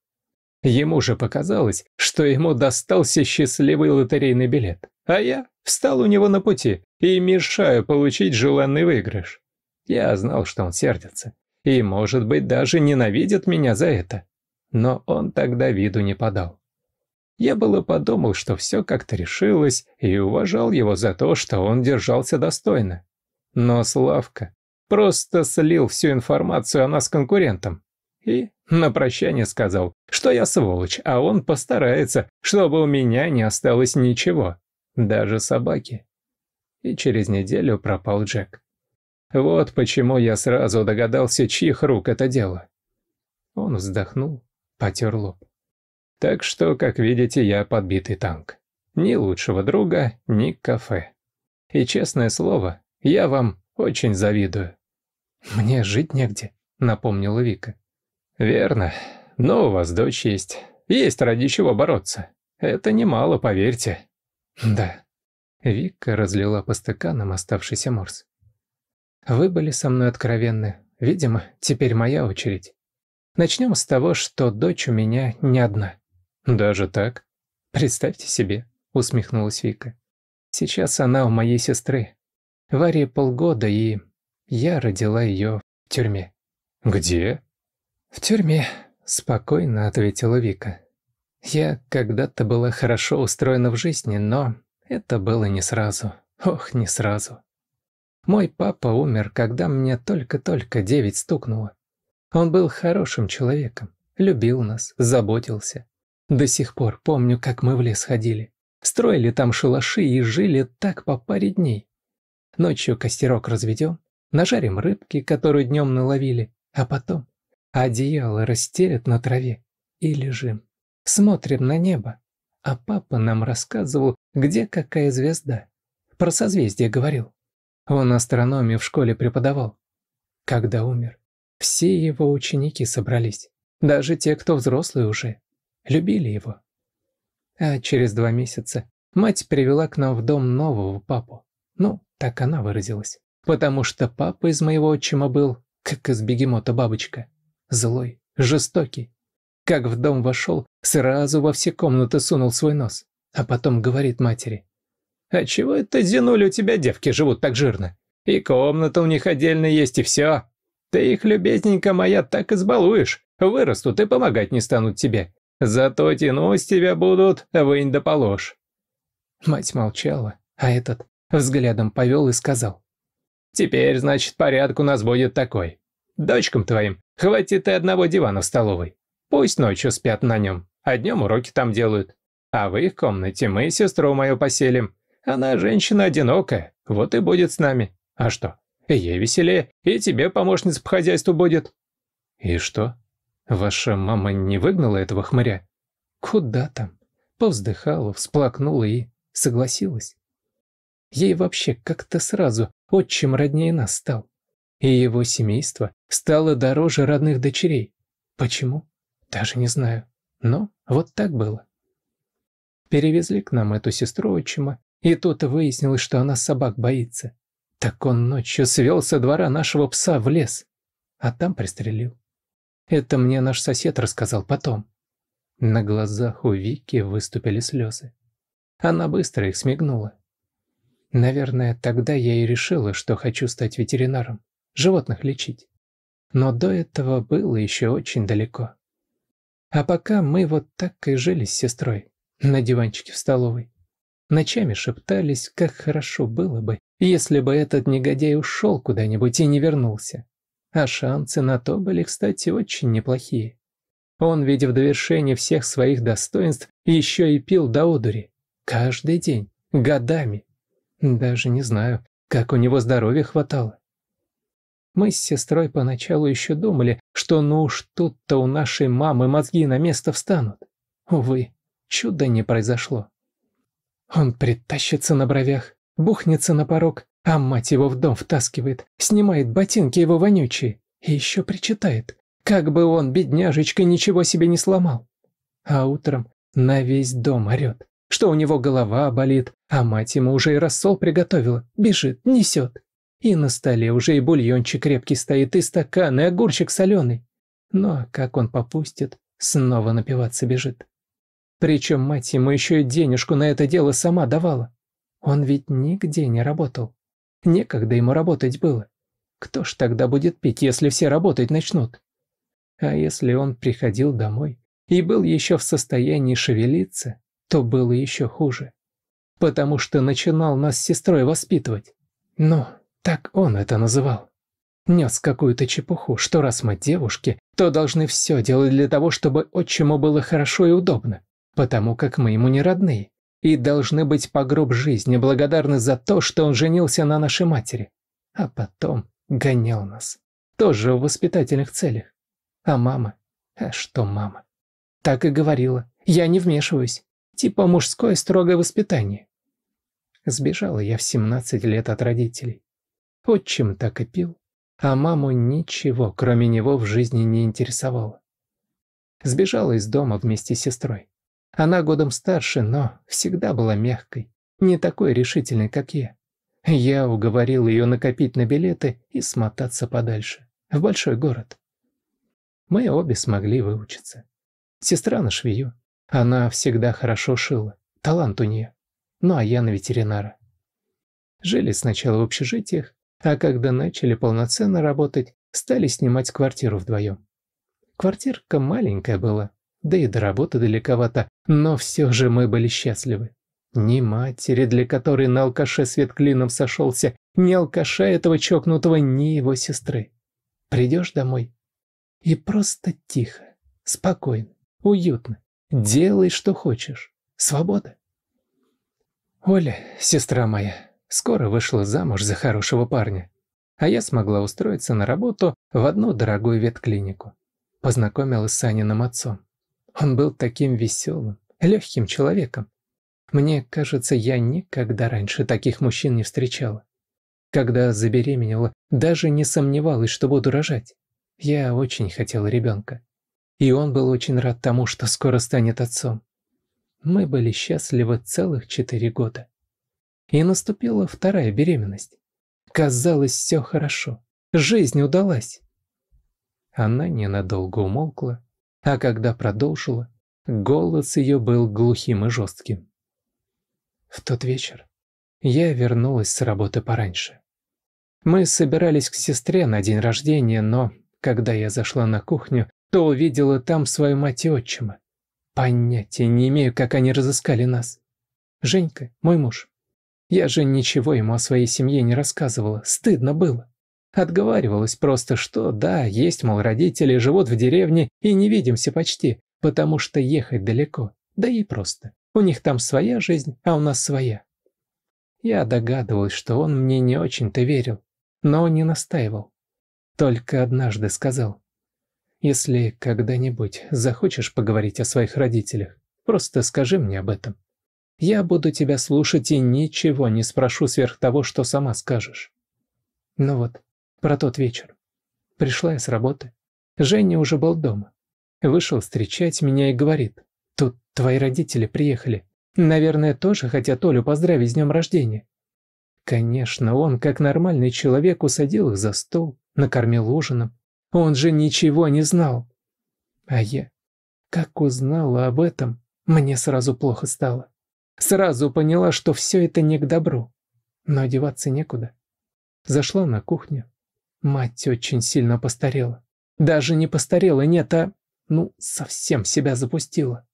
Ему же показалось, что ему достался счастливый лотерейный билет а я встал у него на пути и мешаю получить желанный выигрыш. Я знал, что он сердится, и, может быть, даже ненавидит меня за это. Но он тогда виду не подал. Я было подумал, что все как-то решилось, и уважал его за то, что он держался достойно. Но Славка просто слил всю информацию о нас конкурентам. И на прощание сказал, что я сволочь, а он постарается, чтобы у меня не осталось ничего даже собаки. И через неделю пропал Джек. Вот почему я сразу догадался, чьих рук это дело. Он вздохнул, потер лоб. Так что, как видите, я подбитый танк. Ни лучшего друга, ни кафе. И честное слово, я вам очень завидую. Мне жить негде, напомнила Вика. Верно, но у вас дочь есть. Есть ради чего бороться. Это немало, поверьте. Да. Вика разлила по стаканам оставшийся морс. Вы были со мной откровенны. Видимо, теперь моя очередь. Начнем с того, что дочь у меня не одна. Даже так? Представьте себе, усмехнулась Вика. Сейчас она у моей сестры. Варе полгода, и я родила ее в тюрьме. Где? В тюрьме, спокойно ответила Вика. Я когда-то была хорошо устроена в жизни, но это было не сразу. Ох, не сразу. Мой папа умер, когда мне только-только девять стукнуло. Он был хорошим человеком, любил нас, заботился. До сих пор помню, как мы в лес ходили. Строили там шалаши и жили так по паре дней. Ночью костерок разведем, нажарим рыбки, которую днем наловили, а потом одеяло растерят на траве и лежим смотрим на небо, а папа нам рассказывал, где какая звезда. Про созвездие говорил. Он астрономию в школе преподавал. Когда умер, все его ученики собрались, даже те, кто взрослые уже, любили его. А через два месяца мать привела к нам в дом нового папу. Ну, так она выразилась. Потому что папа из моего отчима был, как из бегемота бабочка. Злой, жестокий, как в дом вошел, сразу во все комнаты сунул свой нос. А потом говорит матери. «А чего это, Зинуль, у тебя девки живут так жирно? И комната у них отдельно есть, и все. Ты их, любезненько моя, так избалуешь. Вырастут и помогать не станут тебе. Зато тянуть тебя будут, вынь да положь». Мать молчала, а этот взглядом повел и сказал. «Теперь, значит, порядок у нас будет такой. Дочкам твоим хватит и одного дивана в столовой. Пусть ночью спят на нем, а днем уроки там делают. А в их комнате мы сестру мою поселим. Она женщина одинокая, вот и будет с нами. А что, ей веселее, и тебе помощница по хозяйству будет». «И что? Ваша мама не выгнала этого хмыря?» «Куда там?» Повздыхала, всплакнула и согласилась. Ей вообще как-то сразу отчим роднее нас стал. И его семейство стало дороже родных дочерей. Почему? Даже не знаю. Но вот так было. Перевезли к нам эту сестру отчима, и тут выяснилось, что она собак боится. Так он ночью свел со двора нашего пса в лес, а там пристрелил. Это мне наш сосед рассказал потом. На глазах у Вики выступили слезы. Она быстро их смигнула. Наверное, тогда я и решила, что хочу стать ветеринаром, животных лечить. Но до этого было еще очень далеко. А пока мы вот так и жили с сестрой на диванчике в столовой. Ночами шептались, как хорошо было бы, если бы этот негодяй ушел куда-нибудь и не вернулся. А шансы на то были, кстати, очень неплохие. Он, видя в довершении всех своих достоинств, еще и пил до одури. Каждый день, годами. Даже не знаю, как у него здоровья хватало. Мы с сестрой поначалу еще думали, что ну уж тут-то у нашей мамы мозги на место встанут. Увы, чуда не произошло. Он притащится на бровях, бухнется на порог, а мать его в дом втаскивает, снимает ботинки его вонючие и еще причитает, как бы он, бедняжечка, ничего себе не сломал. А утром на весь дом орет, что у него голова болит, а мать ему уже и рассол приготовила, бежит, несет. И на столе уже и бульончик крепкий стоит, и стакан, и огурчик соленый. Но как он попустит, снова напиваться бежит. Причем мать ему еще и денежку на это дело сама давала. Он ведь нигде не работал. Некогда ему работать было. Кто ж тогда будет пить, если все работать начнут? А если он приходил домой и был еще в состоянии шевелиться, то было еще хуже. Потому что начинал нас с сестрой воспитывать. Ну, так он это называл. Нес какую-то чепуху, что раз мы девушки, то должны все делать для того, чтобы отчиму было хорошо и удобно, потому как мы ему не родные, и должны быть по гроб жизни благодарны за то, что он женился на нашей матери. А потом гонял нас. Тоже в воспитательных целях. А мама? А что мама? Так и говорила. Я не вмешиваюсь. Типа мужское строгое воспитание. Сбежала я в 17 лет от родителей. Отчим так и пил, а маму ничего, кроме него, в жизни не интересовало. Сбежала из дома вместе с сестрой. Она годом старше, но всегда была мягкой, не такой решительной, как я. Я уговорил ее накопить на билеты и смотаться подальше, в большой город. Мы обе смогли выучиться. Сестра на швею. Она всегда хорошо шила, талант у нее. Ну а я на ветеринара. Жили сначала в общежитиях, а когда начали полноценно работать, стали снимать квартиру вдвоем. Квартирка маленькая была, да и до работы далековато, но все же мы были счастливы. Ни матери, для которой на алкаше свет клином сошелся, ни алкаша этого чокнутого, ни его сестры. Придешь домой и просто тихо, спокойно, уютно, делай, что хочешь. Свобода. Оля, сестра моя, скоро вышла замуж за хорошего парня, а я смогла устроиться на работу в одну дорогую ветклинику. Познакомилась с Аниным отцом. Он был таким веселым, легким человеком. Мне кажется, я никогда раньше таких мужчин не встречала. Когда забеременела, даже не сомневалась, что буду рожать. Я очень хотела ребенка. И он был очень рад тому, что скоро станет отцом. Мы были счастливы целых четыре года и наступила вторая беременность. Казалось, все хорошо. Жизнь удалась. Она ненадолго умолкла, а когда продолжила, голос ее был глухим и жестким. В тот вечер я вернулась с работы пораньше. Мы собирались к сестре на день рождения, но, когда я зашла на кухню, то увидела там свою мать и отчима. Понятия не имею, как они разыскали нас. Женька, мой муж, я же ничего ему о своей семье не рассказывала, стыдно было. Отговаривалась просто, что да, есть, мол, родители, живут в деревне и не видимся почти, потому что ехать далеко, да и просто. У них там своя жизнь, а у нас своя. Я догадывалась, что он мне не очень-то верил, но не настаивал. Только однажды сказал, «Если когда-нибудь захочешь поговорить о своих родителях, просто скажи мне об этом. Я буду тебя слушать и ничего не спрошу сверх того, что сама скажешь. Ну вот, про тот вечер. Пришла я с работы. Женя уже был дома. Вышел встречать меня и говорит. Тут твои родители приехали. Наверное, тоже хотят Олю поздравить с днем рождения. Конечно, он, как нормальный человек, усадил их за стол, накормил ужином. Он же ничего не знал. А я, как узнала об этом, мне сразу плохо стало. Сразу поняла, что все это не к добру. Но одеваться некуда. Зашла на кухню. Мать очень сильно постарела. Даже не постарела, нет, а... Ну, совсем себя запустила.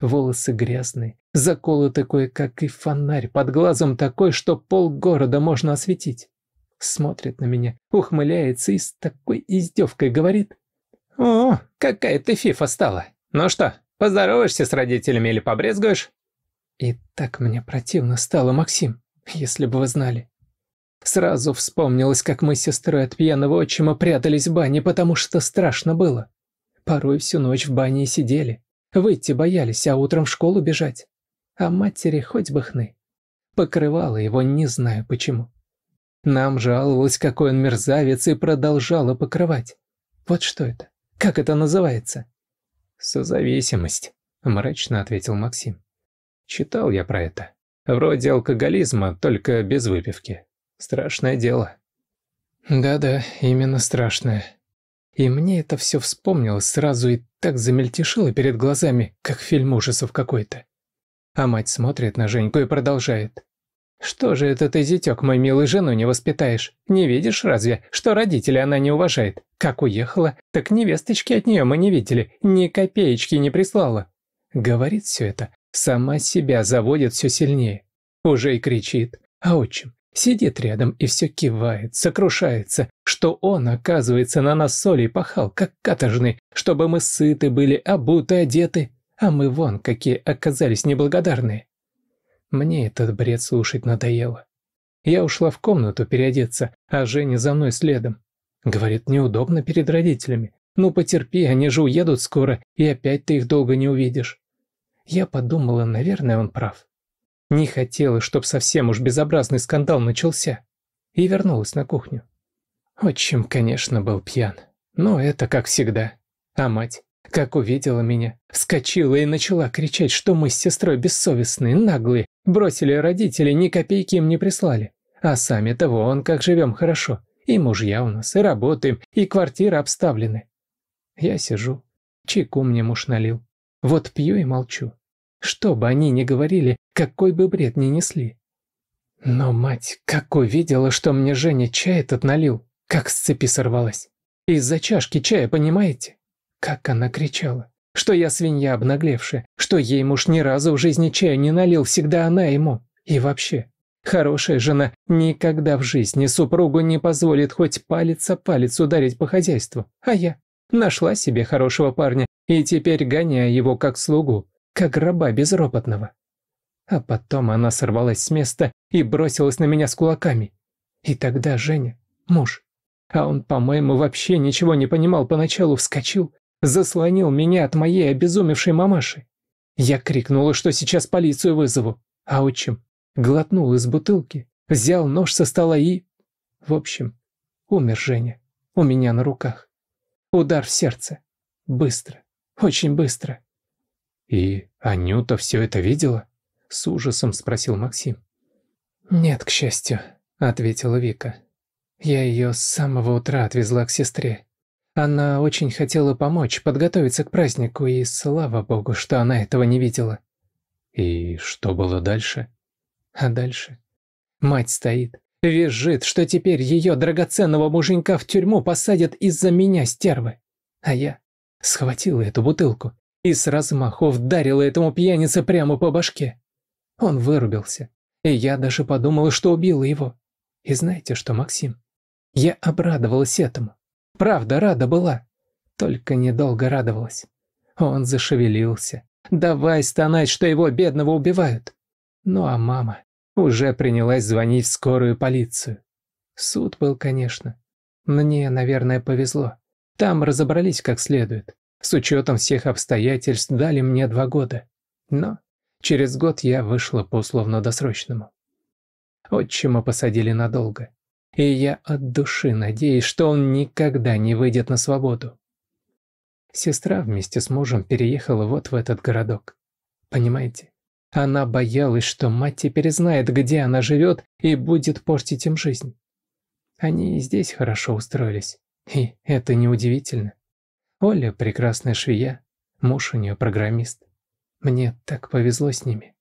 Волосы грязные, заколоты кое-как и фонарь под глазом такой, что пол города можно осветить. Смотрит на меня, ухмыляется и с такой издевкой говорит. «О, какая ты фифа стала! Ну что, поздороваешься с родителями или побрезгуешь?» И так мне противно стало, Максим, если бы вы знали. Сразу вспомнилось, как мы с сестрой от пьяного отчима прятались в бане, потому что страшно было. Порой всю ночь в бане и сидели. Выйти боялись, а утром в школу бежать. А матери хоть бы хны. Покрывала его, не знаю почему. Нам жаловалась, какой он мерзавец, и продолжала покрывать. Вот что это? Как это называется? «Созависимость», — мрачно ответил Максим. Читал я про это. Вроде алкоголизма, только без выпивки. Страшное дело. Да-да, именно страшное. И мне это все вспомнилось сразу и так замельтешило перед глазами, как фильм ужасов какой-то. А мать смотрит на Женьку и продолжает. «Что же это ты, зятёк, мой милый, жену не воспитаешь? Не видишь разве, что родителей она не уважает? Как уехала, так невесточки от нее мы не видели, ни копеечки не прислала». Говорит все это, Сама себя заводит все сильнее. Уже и кричит. А отчим сидит рядом и все кивает, сокрушается, что он, оказывается, на нас соли пахал, как каторжный, чтобы мы сыты были, обуты, одеты, а мы вон какие оказались неблагодарные. Мне этот бред слушать надоело. Я ушла в комнату переодеться, а Женя за мной следом. Говорит, неудобно перед родителями. Ну потерпи, они же уедут скоро, и опять ты их долго не увидишь. Я подумала, наверное, он прав. Не хотела, чтоб совсем уж безобразный скандал начался. И вернулась на кухню. Отчим, конечно, был пьян. Но это как всегда. А мать, как увидела меня, вскочила и начала кричать, что мы с сестрой бессовестные, наглые, бросили родителей, ни копейки им не прислали. А сами того, он как живем хорошо. И мужья у нас, и работаем, и квартиры обставлены. Я сижу. Чайку мне муж налил. Вот пью и молчу. Что бы они ни говорили, какой бы бред ни несли. Но, мать, как увидела, что мне Женя чай этот налил, как с цепи сорвалась. Из-за чашки чая, понимаете? Как она кричала. Что я свинья обнаглевшая, что ей муж ни разу в жизни чая не налил, всегда она ему. И вообще, хорошая жена никогда в жизни супругу не позволит хоть палец о палец ударить по хозяйству. А я нашла себе хорошего парня, и теперь гоняя его как слугу, как раба безропотного. А потом она сорвалась с места и бросилась на меня с кулаками. И тогда Женя, муж, а он, по-моему, вообще ничего не понимал поначалу, вскочил, заслонил меня от моей обезумевшей мамаши. Я крикнула, что сейчас полицию вызову, а отчим глотнул из бутылки, взял нож со стола и... В общем, умер Женя у меня на руках. Удар в сердце. Быстро. Очень быстро». «И Анюта все это видела?» — с ужасом спросил Максим. «Нет, к счастью», — ответила Вика. «Я ее с самого утра отвезла к сестре. Она очень хотела помочь, подготовиться к празднику, и слава богу, что она этого не видела». «И что было дальше?» «А дальше?» «Мать стоит, визжит, что теперь ее драгоценного муженька в тюрьму посадят из-за меня, стервы. А я? схватила эту бутылку и с размаху вдарила этому пьянице прямо по башке. Он вырубился, и я даже подумала, что убила его. И знаете что, Максим? Я обрадовалась этому. Правда, рада была. Только недолго радовалась. Он зашевелился. Давай стонать, что его бедного убивают. Ну а мама уже принялась звонить в скорую полицию. Суд был, конечно. Мне, наверное, повезло. Там разобрались как следует. С учетом всех обстоятельств дали мне два года. Но через год я вышла по условно-досрочному. Отчима посадили надолго. И я от души надеюсь, что он никогда не выйдет на свободу. Сестра вместе с мужем переехала вот в этот городок. Понимаете? Она боялась, что мать теперь знает, где она живет и будет портить им жизнь. Они и здесь хорошо устроились. И это неудивительно. Оля – прекрасная швея, муж у нее программист. Мне так повезло с ними.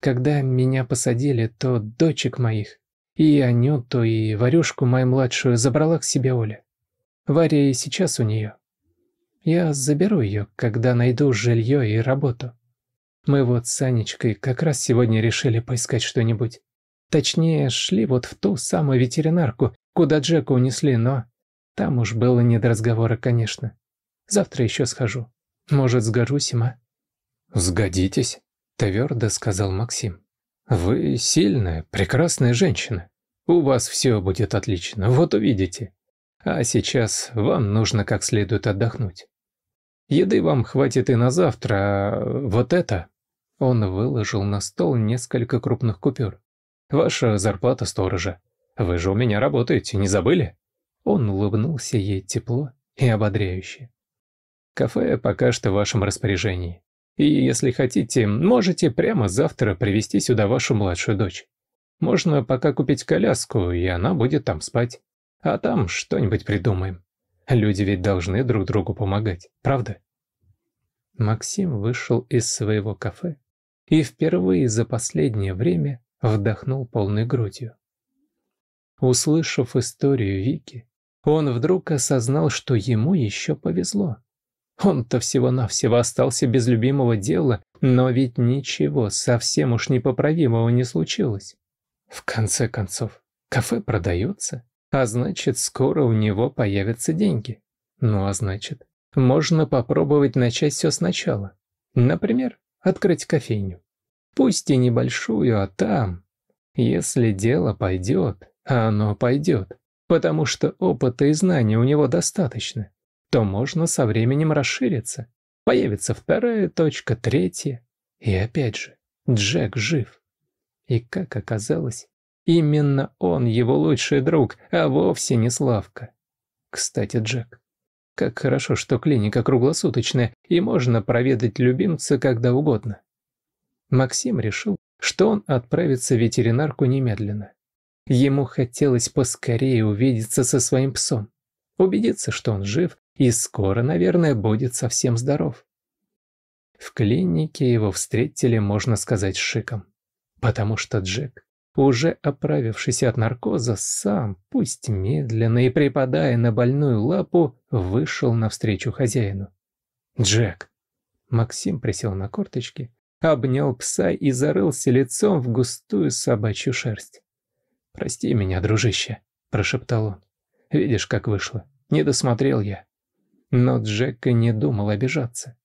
Когда меня посадили, то дочек моих, и Анюту, и Варюшку, мою младшую, забрала к себе Оля. Варя и сейчас у нее. Я заберу ее, когда найду жилье и работу. Мы вот с Анечкой как раз сегодня решили поискать что-нибудь. Точнее, шли вот в ту самую ветеринарку, куда Джека унесли, но... Там уж было не до разговора, конечно. Завтра еще схожу. Может, сгожусь, а? «Сгодитесь», — твердо сказал Максим. «Вы сильная, прекрасная женщина. У вас все будет отлично, вот увидите. А сейчас вам нужно как следует отдохнуть. Еды вам хватит и на завтра, а вот это...» Он выложил на стол несколько крупных купюр. «Ваша зарплата сторожа. Вы же у меня работаете, не забыли?» Он улыбнулся ей тепло и ободряюще. «Кафе пока что в вашем распоряжении. И если хотите, можете прямо завтра привезти сюда вашу младшую дочь. Можно пока купить коляску, и она будет там спать. А там что-нибудь придумаем. Люди ведь должны друг другу помогать, правда?» Максим вышел из своего кафе и впервые за последнее время вдохнул полной грудью. Услышав историю Вики, он вдруг осознал, что ему еще повезло. Он-то всего-навсего остался без любимого дела, но ведь ничего совсем уж непоправимого не случилось. В конце концов, кафе продается, а значит, скоро у него появятся деньги. Ну а значит, можно попробовать начать все сначала. Например, открыть кофейню. Пусть и небольшую, а там, если дело пойдет, а оно пойдет, потому что опыта и знаний у него достаточно, то можно со временем расшириться. Появится вторая точка, третья. И опять же, Джек жив. И как оказалось, именно он его лучший друг, а вовсе не Славка. Кстати, Джек, как хорошо, что клиника круглосуточная, и можно проведать любимца когда угодно. Максим решил, что он отправится в ветеринарку немедленно. Ему хотелось поскорее увидеться со своим псом, убедиться, что он жив и скоро, наверное, будет совсем здоров. В клинике его встретили, можно сказать, шиком, потому что Джек, уже оправившись от наркоза, сам, пусть медленно и припадая на больную лапу, вышел навстречу хозяину. «Джек!» Максим присел на корточки, обнял пса и зарылся лицом в густую собачью шерсть. «Прости меня, дружище», – прошептал он. «Видишь, как вышло. Не досмотрел я». Но Джека не думал обижаться.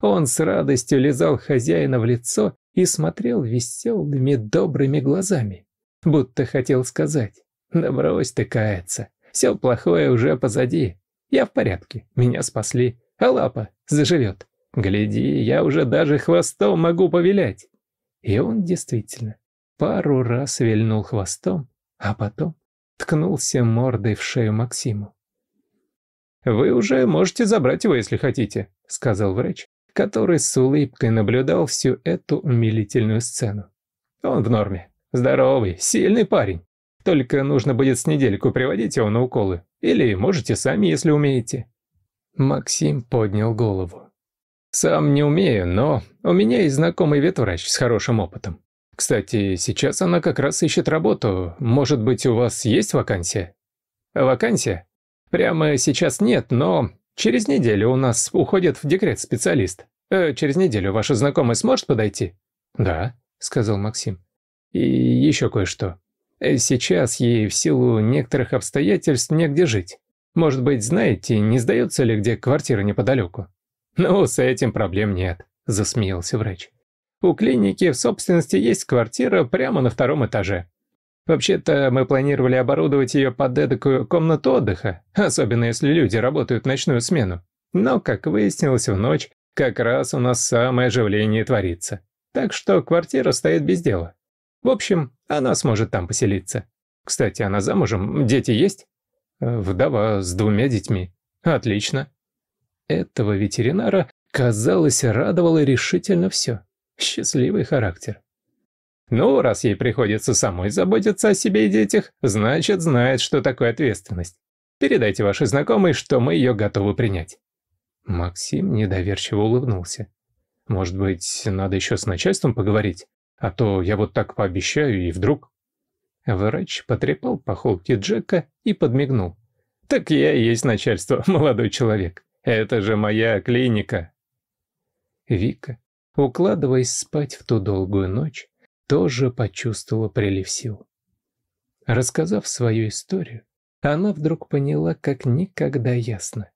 Он с радостью лизал хозяина в лицо и смотрел веселыми, добрыми глазами. Будто хотел сказать, «Да брось ты каяться, все плохое уже позади. Я в порядке, меня спасли, а лапа заживет. Гляди, я уже даже хвостом могу повилять». И он действительно пару раз вильнул хвостом, а потом ткнулся мордой в шею Максиму. «Вы уже можете забрать его, если хотите», — сказал врач, который с улыбкой наблюдал всю эту умилительную сцену. «Он в норме. Здоровый, сильный парень. Только нужно будет с недельку приводить его на уколы. Или можете сами, если умеете». Максим поднял голову. «Сам не умею, но у меня есть знакомый ветврач с хорошим опытом. Кстати, сейчас она как раз ищет работу. Может быть, у вас есть вакансия? Вакансия? Прямо сейчас нет, но через неделю у нас уходит в декрет специалист. Э, через неделю ваша знакомая сможет подойти? Да, сказал Максим. И еще кое-что. Э, сейчас ей в силу некоторых обстоятельств негде жить. Может быть, знаете, не сдается ли где квартира неподалеку? Ну, с этим проблем нет, засмеялся врач. У клиники в собственности есть квартира прямо на втором этаже. Вообще-то мы планировали оборудовать ее под эдакую комнату отдыха, особенно если люди работают в ночную смену. Но, как выяснилось, в ночь как раз у нас самое оживление творится. Так что квартира стоит без дела. В общем, она сможет там поселиться. Кстати, она замужем, дети есть? Вдова с двумя детьми. Отлично. Этого ветеринара, казалось, радовало решительно все. Счастливый характер. Ну, раз ей приходится самой заботиться о себе и детях, значит, знает, что такое ответственность. Передайте вашей знакомой, что мы ее готовы принять». Максим недоверчиво улыбнулся. «Может быть, надо еще с начальством поговорить? А то я вот так пообещаю, и вдруг...» Врач потрепал по холке Джека и подмигнул. «Так я и есть начальство, молодой человек. Это же моя клиника». Вика укладываясь спать в ту долгую ночь, тоже почувствовала прилив сил. Рассказав свою историю, она вдруг поняла, как никогда ясно.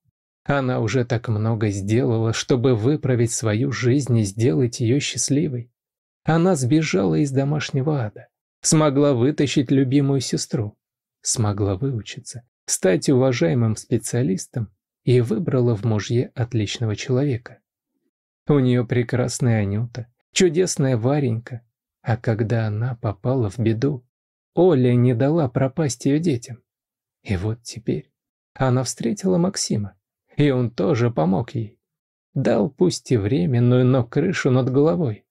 Она уже так много сделала, чтобы выправить свою жизнь и сделать ее счастливой. Она сбежала из домашнего ада, смогла вытащить любимую сестру, смогла выучиться, стать уважаемым специалистом и выбрала в мужье отличного человека. У нее прекрасная Анюта, чудесная Варенька. А когда она попала в беду, Оля не дала пропасть ее детям. И вот теперь она встретила Максима, и он тоже помог ей. Дал пусть и временную, но крышу над головой.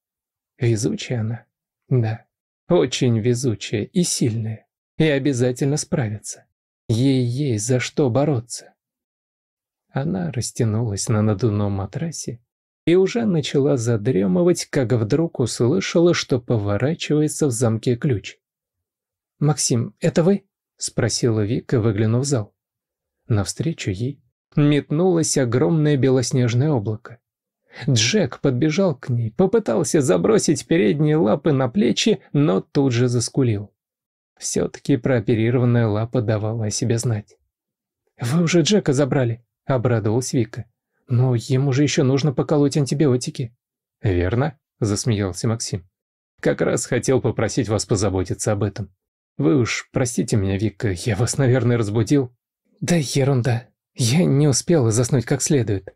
Везучая она, да, очень везучая и сильная, и обязательно справится. Ей есть за что бороться. Она растянулась на надувном матрасе и уже начала задремывать, как вдруг услышала, что поворачивается в замке ключ. «Максим, это вы?» – спросила Вика, выглянув в зал. Навстречу ей метнулось огромное белоснежное облако. Джек подбежал к ней, попытался забросить передние лапы на плечи, но тут же заскулил. Все-таки прооперированная лапа давала о себе знать. «Вы уже Джека забрали», — обрадовалась Вика. «Но ему же еще нужно поколоть антибиотики». «Верно», — засмеялся Максим. «Как раз хотел попросить вас позаботиться об этом. Вы уж простите меня, Вика, я вас, наверное, разбудил». «Да ерунда. Я не успела заснуть как следует».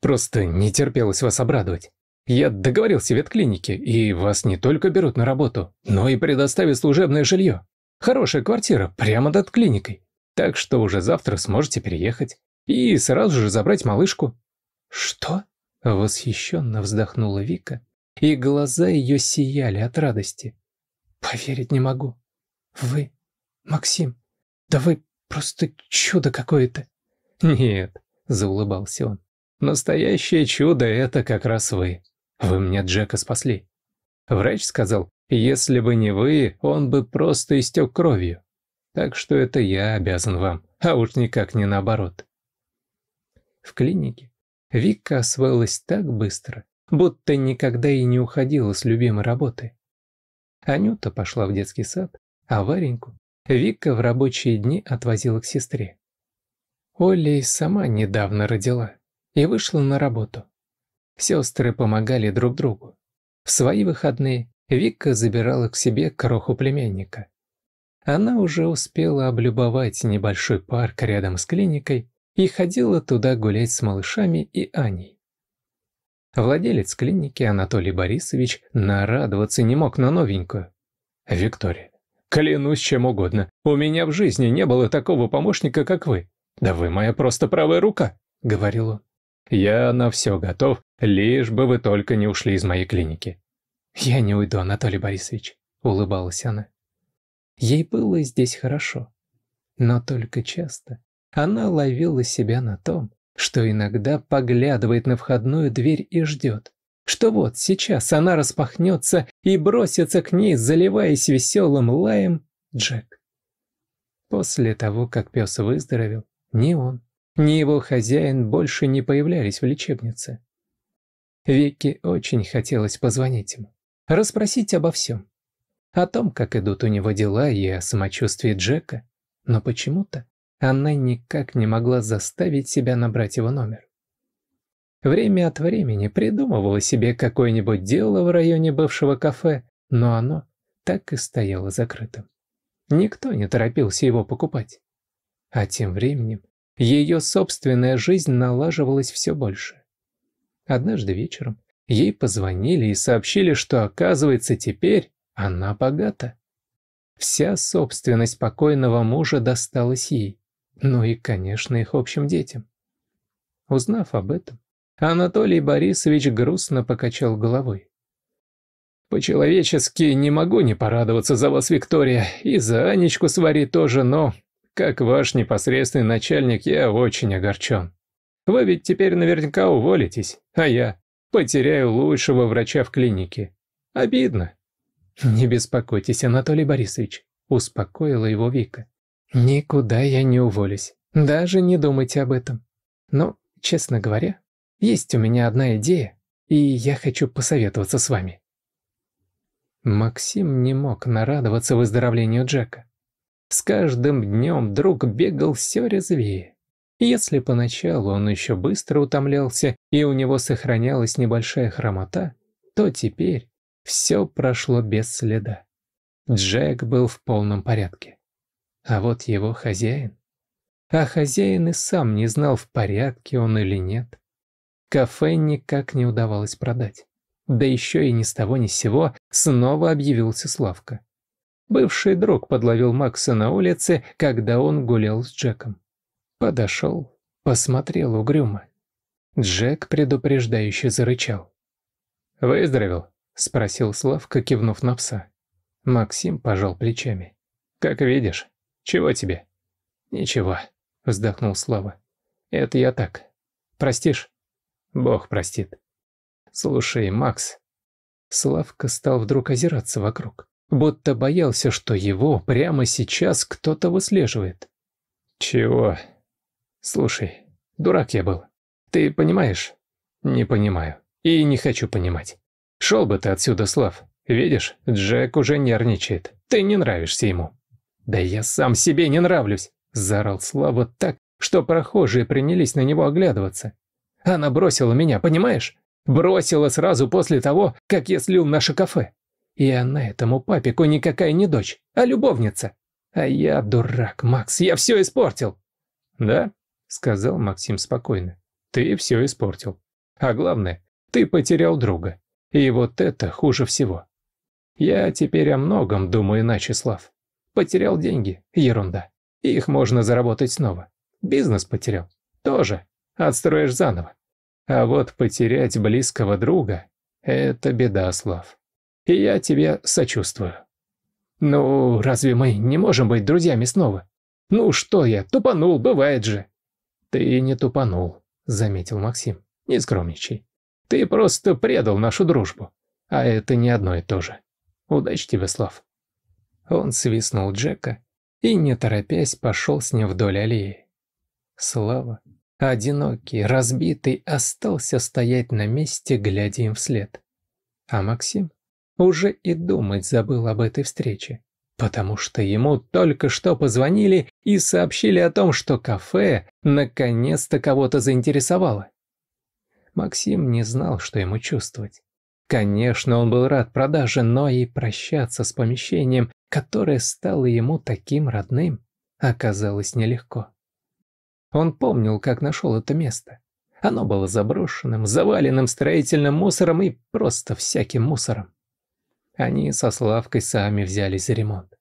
«Просто не терпелось вас обрадовать. Я договорился в ветклинике, и вас не только берут на работу, но и предоставят служебное жилье. Хорошая квартира, прямо над клиникой. Так что уже завтра сможете переехать и сразу же забрать малышку». «Что?» — восхищенно вздохнула Вика, и глаза ее сияли от радости. «Поверить не могу. Вы, Максим, да вы просто чудо какое-то». «Нет», — заулыбался он, — «настоящее чудо — это как раз вы. Вы мне Джека спасли». Врач сказал, если бы не вы, он бы просто истек кровью. Так что это я обязан вам, а уж никак не наоборот. В клинике Вика освоилась так быстро, будто никогда и не уходила с любимой работы. Анюта пошла в детский сад, а Вареньку Вика в рабочие дни отвозила к сестре. Оля и сама недавно родила и вышла на работу. Сестры помогали друг другу. В свои выходные Вика забирала к себе кроху племянника. Она уже успела облюбовать небольшой парк рядом с клиникой и ходила туда гулять с малышами и Аней. Владелец клиники Анатолий Борисович нарадоваться не мог на новенькую. «Виктория, клянусь чем угодно, у меня в жизни не было такого помощника, как вы. Да вы моя просто правая рука», — говорил он. «Я на все готов, лишь бы вы только не ушли из моей клиники». «Я не уйду, Анатолий Борисович», — улыбалась она. Ей было здесь хорошо, но только часто она ловила себя на том, что иногда поглядывает на входную дверь и ждет, что вот сейчас она распахнется и бросится к ней, заливаясь веселым лаем, Джек. После того, как пес выздоровел, ни он, ни его хозяин больше не появлялись в лечебнице. Вике очень хотелось позвонить ему, расспросить обо всем. О том, как идут у него дела и о самочувствии Джека. Но почему-то она никак не могла заставить себя набрать его номер. Время от времени придумывала себе какое-нибудь дело в районе бывшего кафе, но оно так и стояло закрытым. Никто не торопился его покупать. А тем временем ее собственная жизнь налаживалась все больше. Однажды вечером ей позвонили и сообщили, что оказывается теперь она богата. Вся собственность покойного мужа досталась ей ну и, конечно, их общим детям. Узнав об этом, Анатолий Борисович грустно покачал головой. «По-человечески не могу не порадоваться за вас, Виктория, и за Анечку Свари тоже, но, как ваш непосредственный начальник, я очень огорчен. Вы ведь теперь наверняка уволитесь, а я потеряю лучшего врача в клинике. Обидно». «Не беспокойтесь, Анатолий Борисович», — успокоила его Вика. Никуда я не уволюсь. Даже не думайте об этом. Но, честно говоря, есть у меня одна идея, и я хочу посоветоваться с вами. Максим не мог нарадоваться выздоровлению Джека. С каждым днем друг бегал все резвее. Если поначалу он еще быстро утомлялся и у него сохранялась небольшая хромота, то теперь все прошло без следа. Джек был в полном порядке а вот его хозяин. А хозяин и сам не знал, в порядке он или нет. Кафе никак не удавалось продать. Да еще и ни с того ни с сего снова объявился Славка. Бывший друг подловил Макса на улице, когда он гулял с Джеком. Подошел, посмотрел угрюмо. Джек предупреждающе зарычал. «Выздоровел?» — спросил Славка, кивнув на пса. Максим пожал плечами. «Как видишь». «Чего тебе?» «Ничего», — вздохнул Слава. «Это я так. Простишь?» «Бог простит». «Слушай, Макс...» Славка стал вдруг озираться вокруг, будто боялся, что его прямо сейчас кто-то выслеживает. «Чего?» «Слушай, дурак я был. Ты понимаешь?» «Не понимаю. И не хочу понимать. Шел бы ты отсюда, Слав. Видишь, Джек уже нервничает. Ты не нравишься ему». «Да я сам себе не нравлюсь!» – заорал слабо так, что прохожие принялись на него оглядываться. «Она бросила меня, понимаешь? Бросила сразу после того, как я слил наше кафе. И она этому папику никакая не дочь, а любовница. А я дурак, Макс, я все испортил!» «Да?» – сказал Максим спокойно. «Ты все испортил. А главное, ты потерял друга. И вот это хуже всего. Я теперь о многом думаю иначе, Слав. Потерял деньги – ерунда. Их можно заработать снова. Бизнес потерял – тоже. Отстроишь заново. А вот потерять близкого друга – это беда, Слав. И я тебе сочувствую. Ну, разве мы не можем быть друзьями снова? Ну что я, тупанул, бывает же. Ты не тупанул, заметил Максим. Не скромничай. Ты просто предал нашу дружбу. А это не одно и то же. Удачи тебе, Слав. Он свистнул Джека и, не торопясь, пошел с ним вдоль аллеи. Слава, одинокий, разбитый, остался стоять на месте, глядя им вслед. А Максим уже и думать забыл об этой встрече, потому что ему только что позвонили и сообщили о том, что кафе наконец-то кого-то заинтересовало. Максим не знал, что ему чувствовать. Конечно, он был рад продаже, но и прощаться с помещением, которое стало ему таким родным, оказалось нелегко. Он помнил, как нашел это место. Оно было заброшенным, заваленным строительным мусором и просто всяким мусором. Они со Славкой сами взялись за ремонт.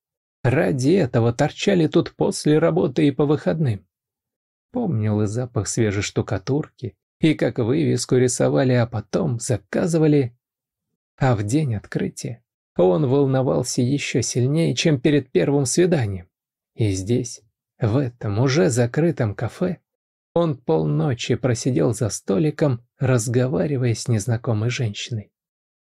Ради этого торчали тут после работы и по выходным. Помнил и запах свежей штукатурки, и как вывеску рисовали, а потом заказывали а в день открытия он волновался еще сильнее, чем перед первым свиданием. И здесь, в этом уже закрытом кафе, он полночи просидел за столиком, разговаривая с незнакомой женщиной,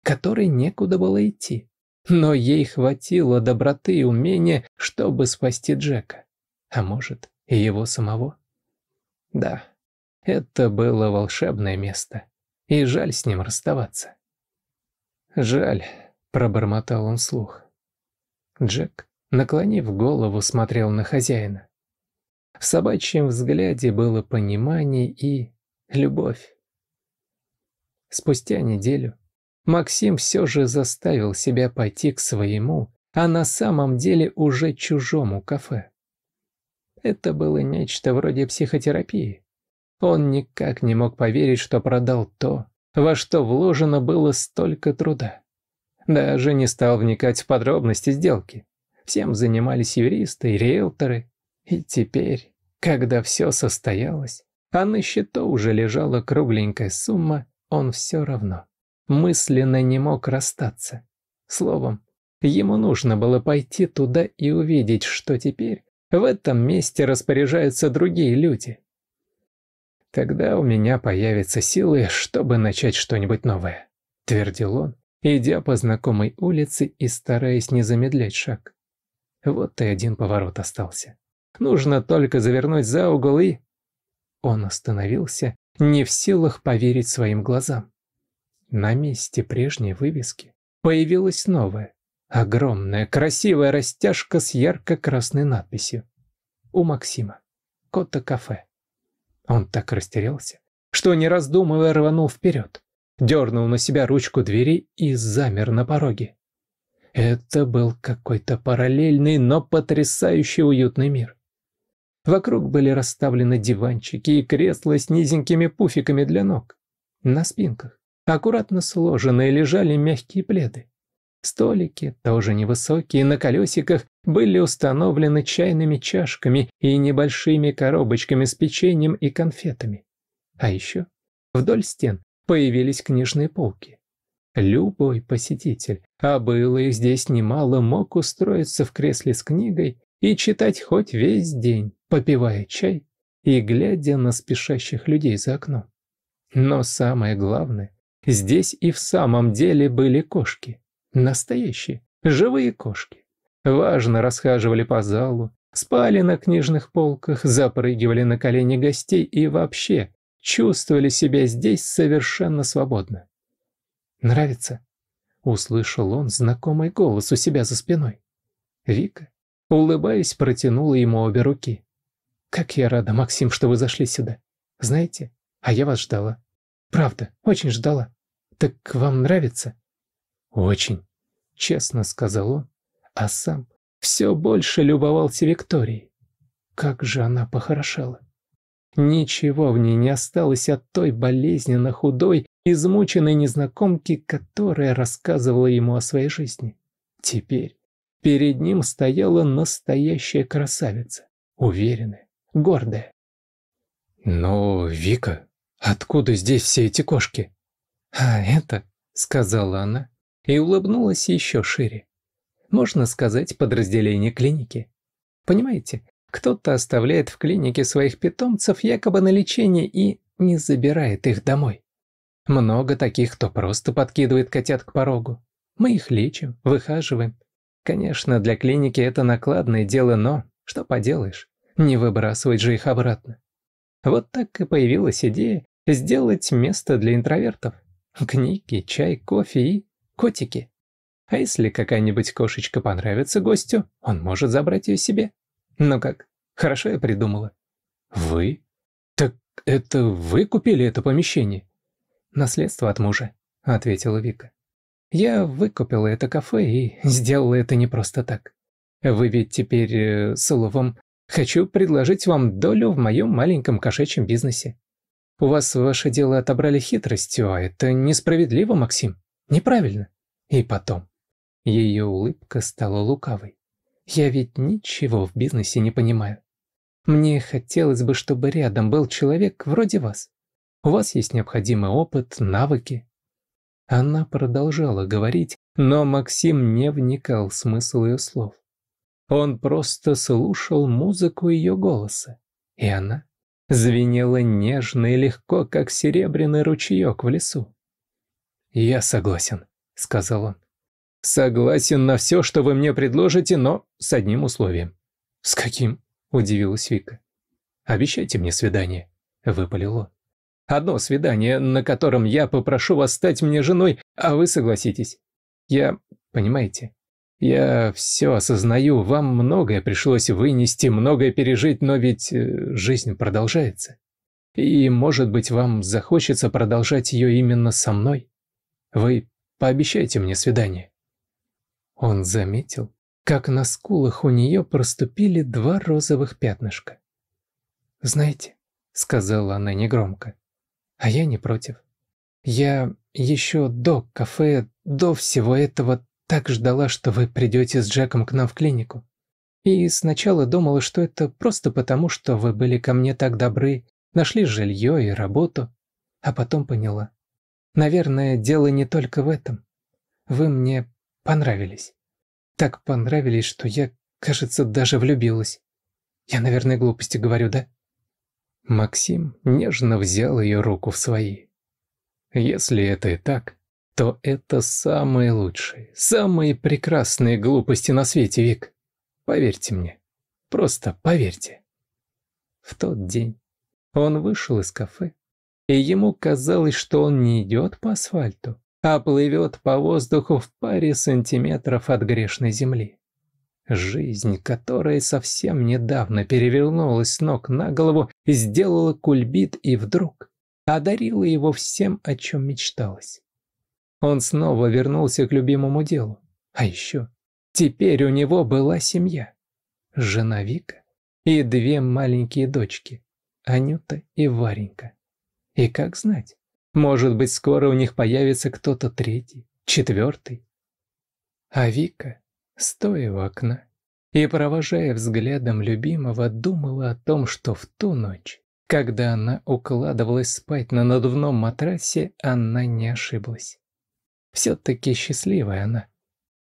которой некуда было идти. Но ей хватило доброты и умения, чтобы спасти Джека. А может, и его самого? Да, это было волшебное место, и жаль с ним расставаться. «Жаль», — пробормотал он слух. Джек, наклонив голову, смотрел на хозяина. В собачьем взгляде было понимание и любовь. Спустя неделю Максим все же заставил себя пойти к своему, а на самом деле уже чужому кафе. Это было нечто вроде психотерапии. Он никак не мог поверить, что продал то, во что вложено было столько труда. Даже не стал вникать в подробности сделки. Всем занимались юристы и риэлторы. И теперь, когда все состоялось, а на счету уже лежала кругленькая сумма, он все равно мысленно не мог расстаться. Словом, ему нужно было пойти туда и увидеть, что теперь в этом месте распоряжаются другие люди, Тогда у меня появятся силы, чтобы начать что-нибудь новое», — твердил он, идя по знакомой улице и стараясь не замедлять шаг. Вот и один поворот остался. Нужно только завернуть за угол и... Он остановился, не в силах поверить своим глазам. На месте прежней вывески появилась новая, огромная, красивая растяжка с ярко-красной надписью. У Максима. Кота-кафе. Он так растерялся, что, не раздумывая, рванул вперед, дернул на себя ручку двери и замер на пороге. Это был какой-то параллельный, но потрясающий уютный мир. Вокруг были расставлены диванчики и кресла с низенькими пуфиками для ног. На спинках, аккуратно сложенные, лежали мягкие пледы. Столики, тоже невысокие, на колесиках, были установлены чайными чашками и небольшими коробочками с печеньем и конфетами. А еще вдоль стен появились книжные полки. Любой посетитель, а было их здесь немало, мог устроиться в кресле с книгой и читать хоть весь день, попивая чай и глядя на спешащих людей за окном. Но самое главное, здесь и в самом деле были кошки. Настоящие, живые кошки важно расхаживали по залу, спали на книжных полках, запрыгивали на колени гостей и вообще чувствовали себя здесь совершенно свободно. «Нравится?» — услышал он знакомый голос у себя за спиной. Вика, улыбаясь, протянула ему обе руки. «Как я рада, Максим, что вы зашли сюда. Знаете, а я вас ждала. Правда, очень ждала. Так вам нравится?» «Очень», — честно сказал он, а сам все больше любовался Викторией. Как же она похорошела. Ничего в ней не осталось от той болезненно худой, измученной незнакомки, которая рассказывала ему о своей жизни. Теперь перед ним стояла настоящая красавица, уверенная, гордая. «Но, Вика, откуда здесь все эти кошки?» «А это», — сказала она и улыбнулась еще шире можно сказать, подразделение клиники. Понимаете, кто-то оставляет в клинике своих питомцев якобы на лечение и не забирает их домой. Много таких, кто просто подкидывает котят к порогу. Мы их лечим, выхаживаем. Конечно, для клиники это накладное дело, но что поделаешь, не выбрасывать же их обратно. Вот так и появилась идея сделать место для интровертов. Книги, чай, кофе и котики. А если какая-нибудь кошечка понравится гостю, он может забрать ее себе. Ну как, хорошо я придумала. Вы? Так это вы купили это помещение? Наследство от мужа, ответила Вика. Я выкупила это кафе и сделала это не просто так. Вы ведь теперь, э, словом, хочу предложить вам долю в моем маленьком кошечьем бизнесе. У вас ваше дело отобрали хитростью, а это несправедливо, Максим. Неправильно. И потом. Ее улыбка стала лукавой. «Я ведь ничего в бизнесе не понимаю. Мне хотелось бы, чтобы рядом был человек вроде вас. У вас есть необходимый опыт, навыки». Она продолжала говорить, но Максим не вникал в смысл ее слов. Он просто слушал музыку ее голоса, и она звенела нежно и легко, как серебряный ручеек в лесу. «Я согласен», — сказал он. «Согласен на все, что вы мне предложите, но с одним условием». «С каким?» – удивилась Вика. «Обещайте мне свидание», – выпалил «Одно свидание, на котором я попрошу вас стать мне женой, а вы согласитесь. Я... понимаете? Я все осознаю, вам многое пришлось вынести, многое пережить, но ведь э, жизнь продолжается. И, может быть, вам захочется продолжать ее именно со мной? Вы пообещайте мне свидание». Он заметил, как на скулах у нее проступили два розовых пятнышка. «Знаете», — сказала она негромко, — «а я не против. Я еще до кафе, до всего этого так ждала, что вы придете с Джеком к нам в клинику. И сначала думала, что это просто потому, что вы были ко мне так добры, нашли жилье и работу, а потом поняла. Наверное, дело не только в этом. Вы мне понравились. Так понравились, что я, кажется, даже влюбилась. Я, наверное, глупости говорю, да? Максим нежно взял ее руку в свои. Если это и так, то это самые лучшие, самые прекрасные глупости на свете, Вик. Поверьте мне. Просто поверьте. В тот день он вышел из кафе, и ему казалось, что он не идет по асфальту, а плывет по воздуху в паре сантиметров от грешной земли. Жизнь, которая совсем недавно перевернулась с ног на голову, сделала кульбит и вдруг одарила его всем, о чем мечталось. Он снова вернулся к любимому делу. А еще, теперь у него была семья. Жена Вика и две маленькие дочки, Анюта и Варенька. И как знать, может быть, скоро у них появится кто-то третий, четвертый. А Вика, стоя у окна и провожая взглядом любимого, думала о том, что в ту ночь, когда она укладывалась спать на надувном матрасе, она не ошиблась. Все-таки счастливая она.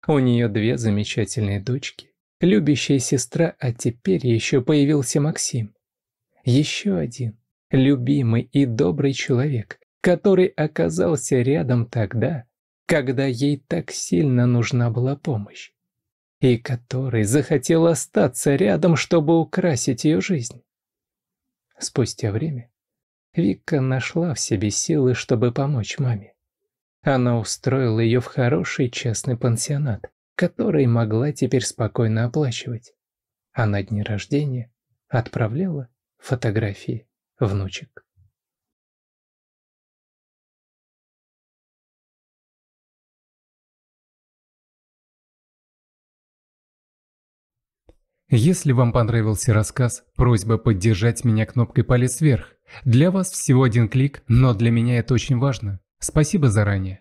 У нее две замечательные дочки, любящая сестра, а теперь еще появился Максим. Еще один любимый и добрый человек, который оказался рядом тогда, когда ей так сильно нужна была помощь, и который захотел остаться рядом, чтобы украсить ее жизнь. Спустя время Вика нашла в себе силы, чтобы помочь маме. Она устроила ее в хороший частный пансионат, который могла теперь спокойно оплачивать. А на дни рождения отправляла фотографии внучек. Если вам понравился рассказ, просьба поддержать меня кнопкой «Палец вверх». Для вас всего один клик, но для меня это очень важно. Спасибо заранее.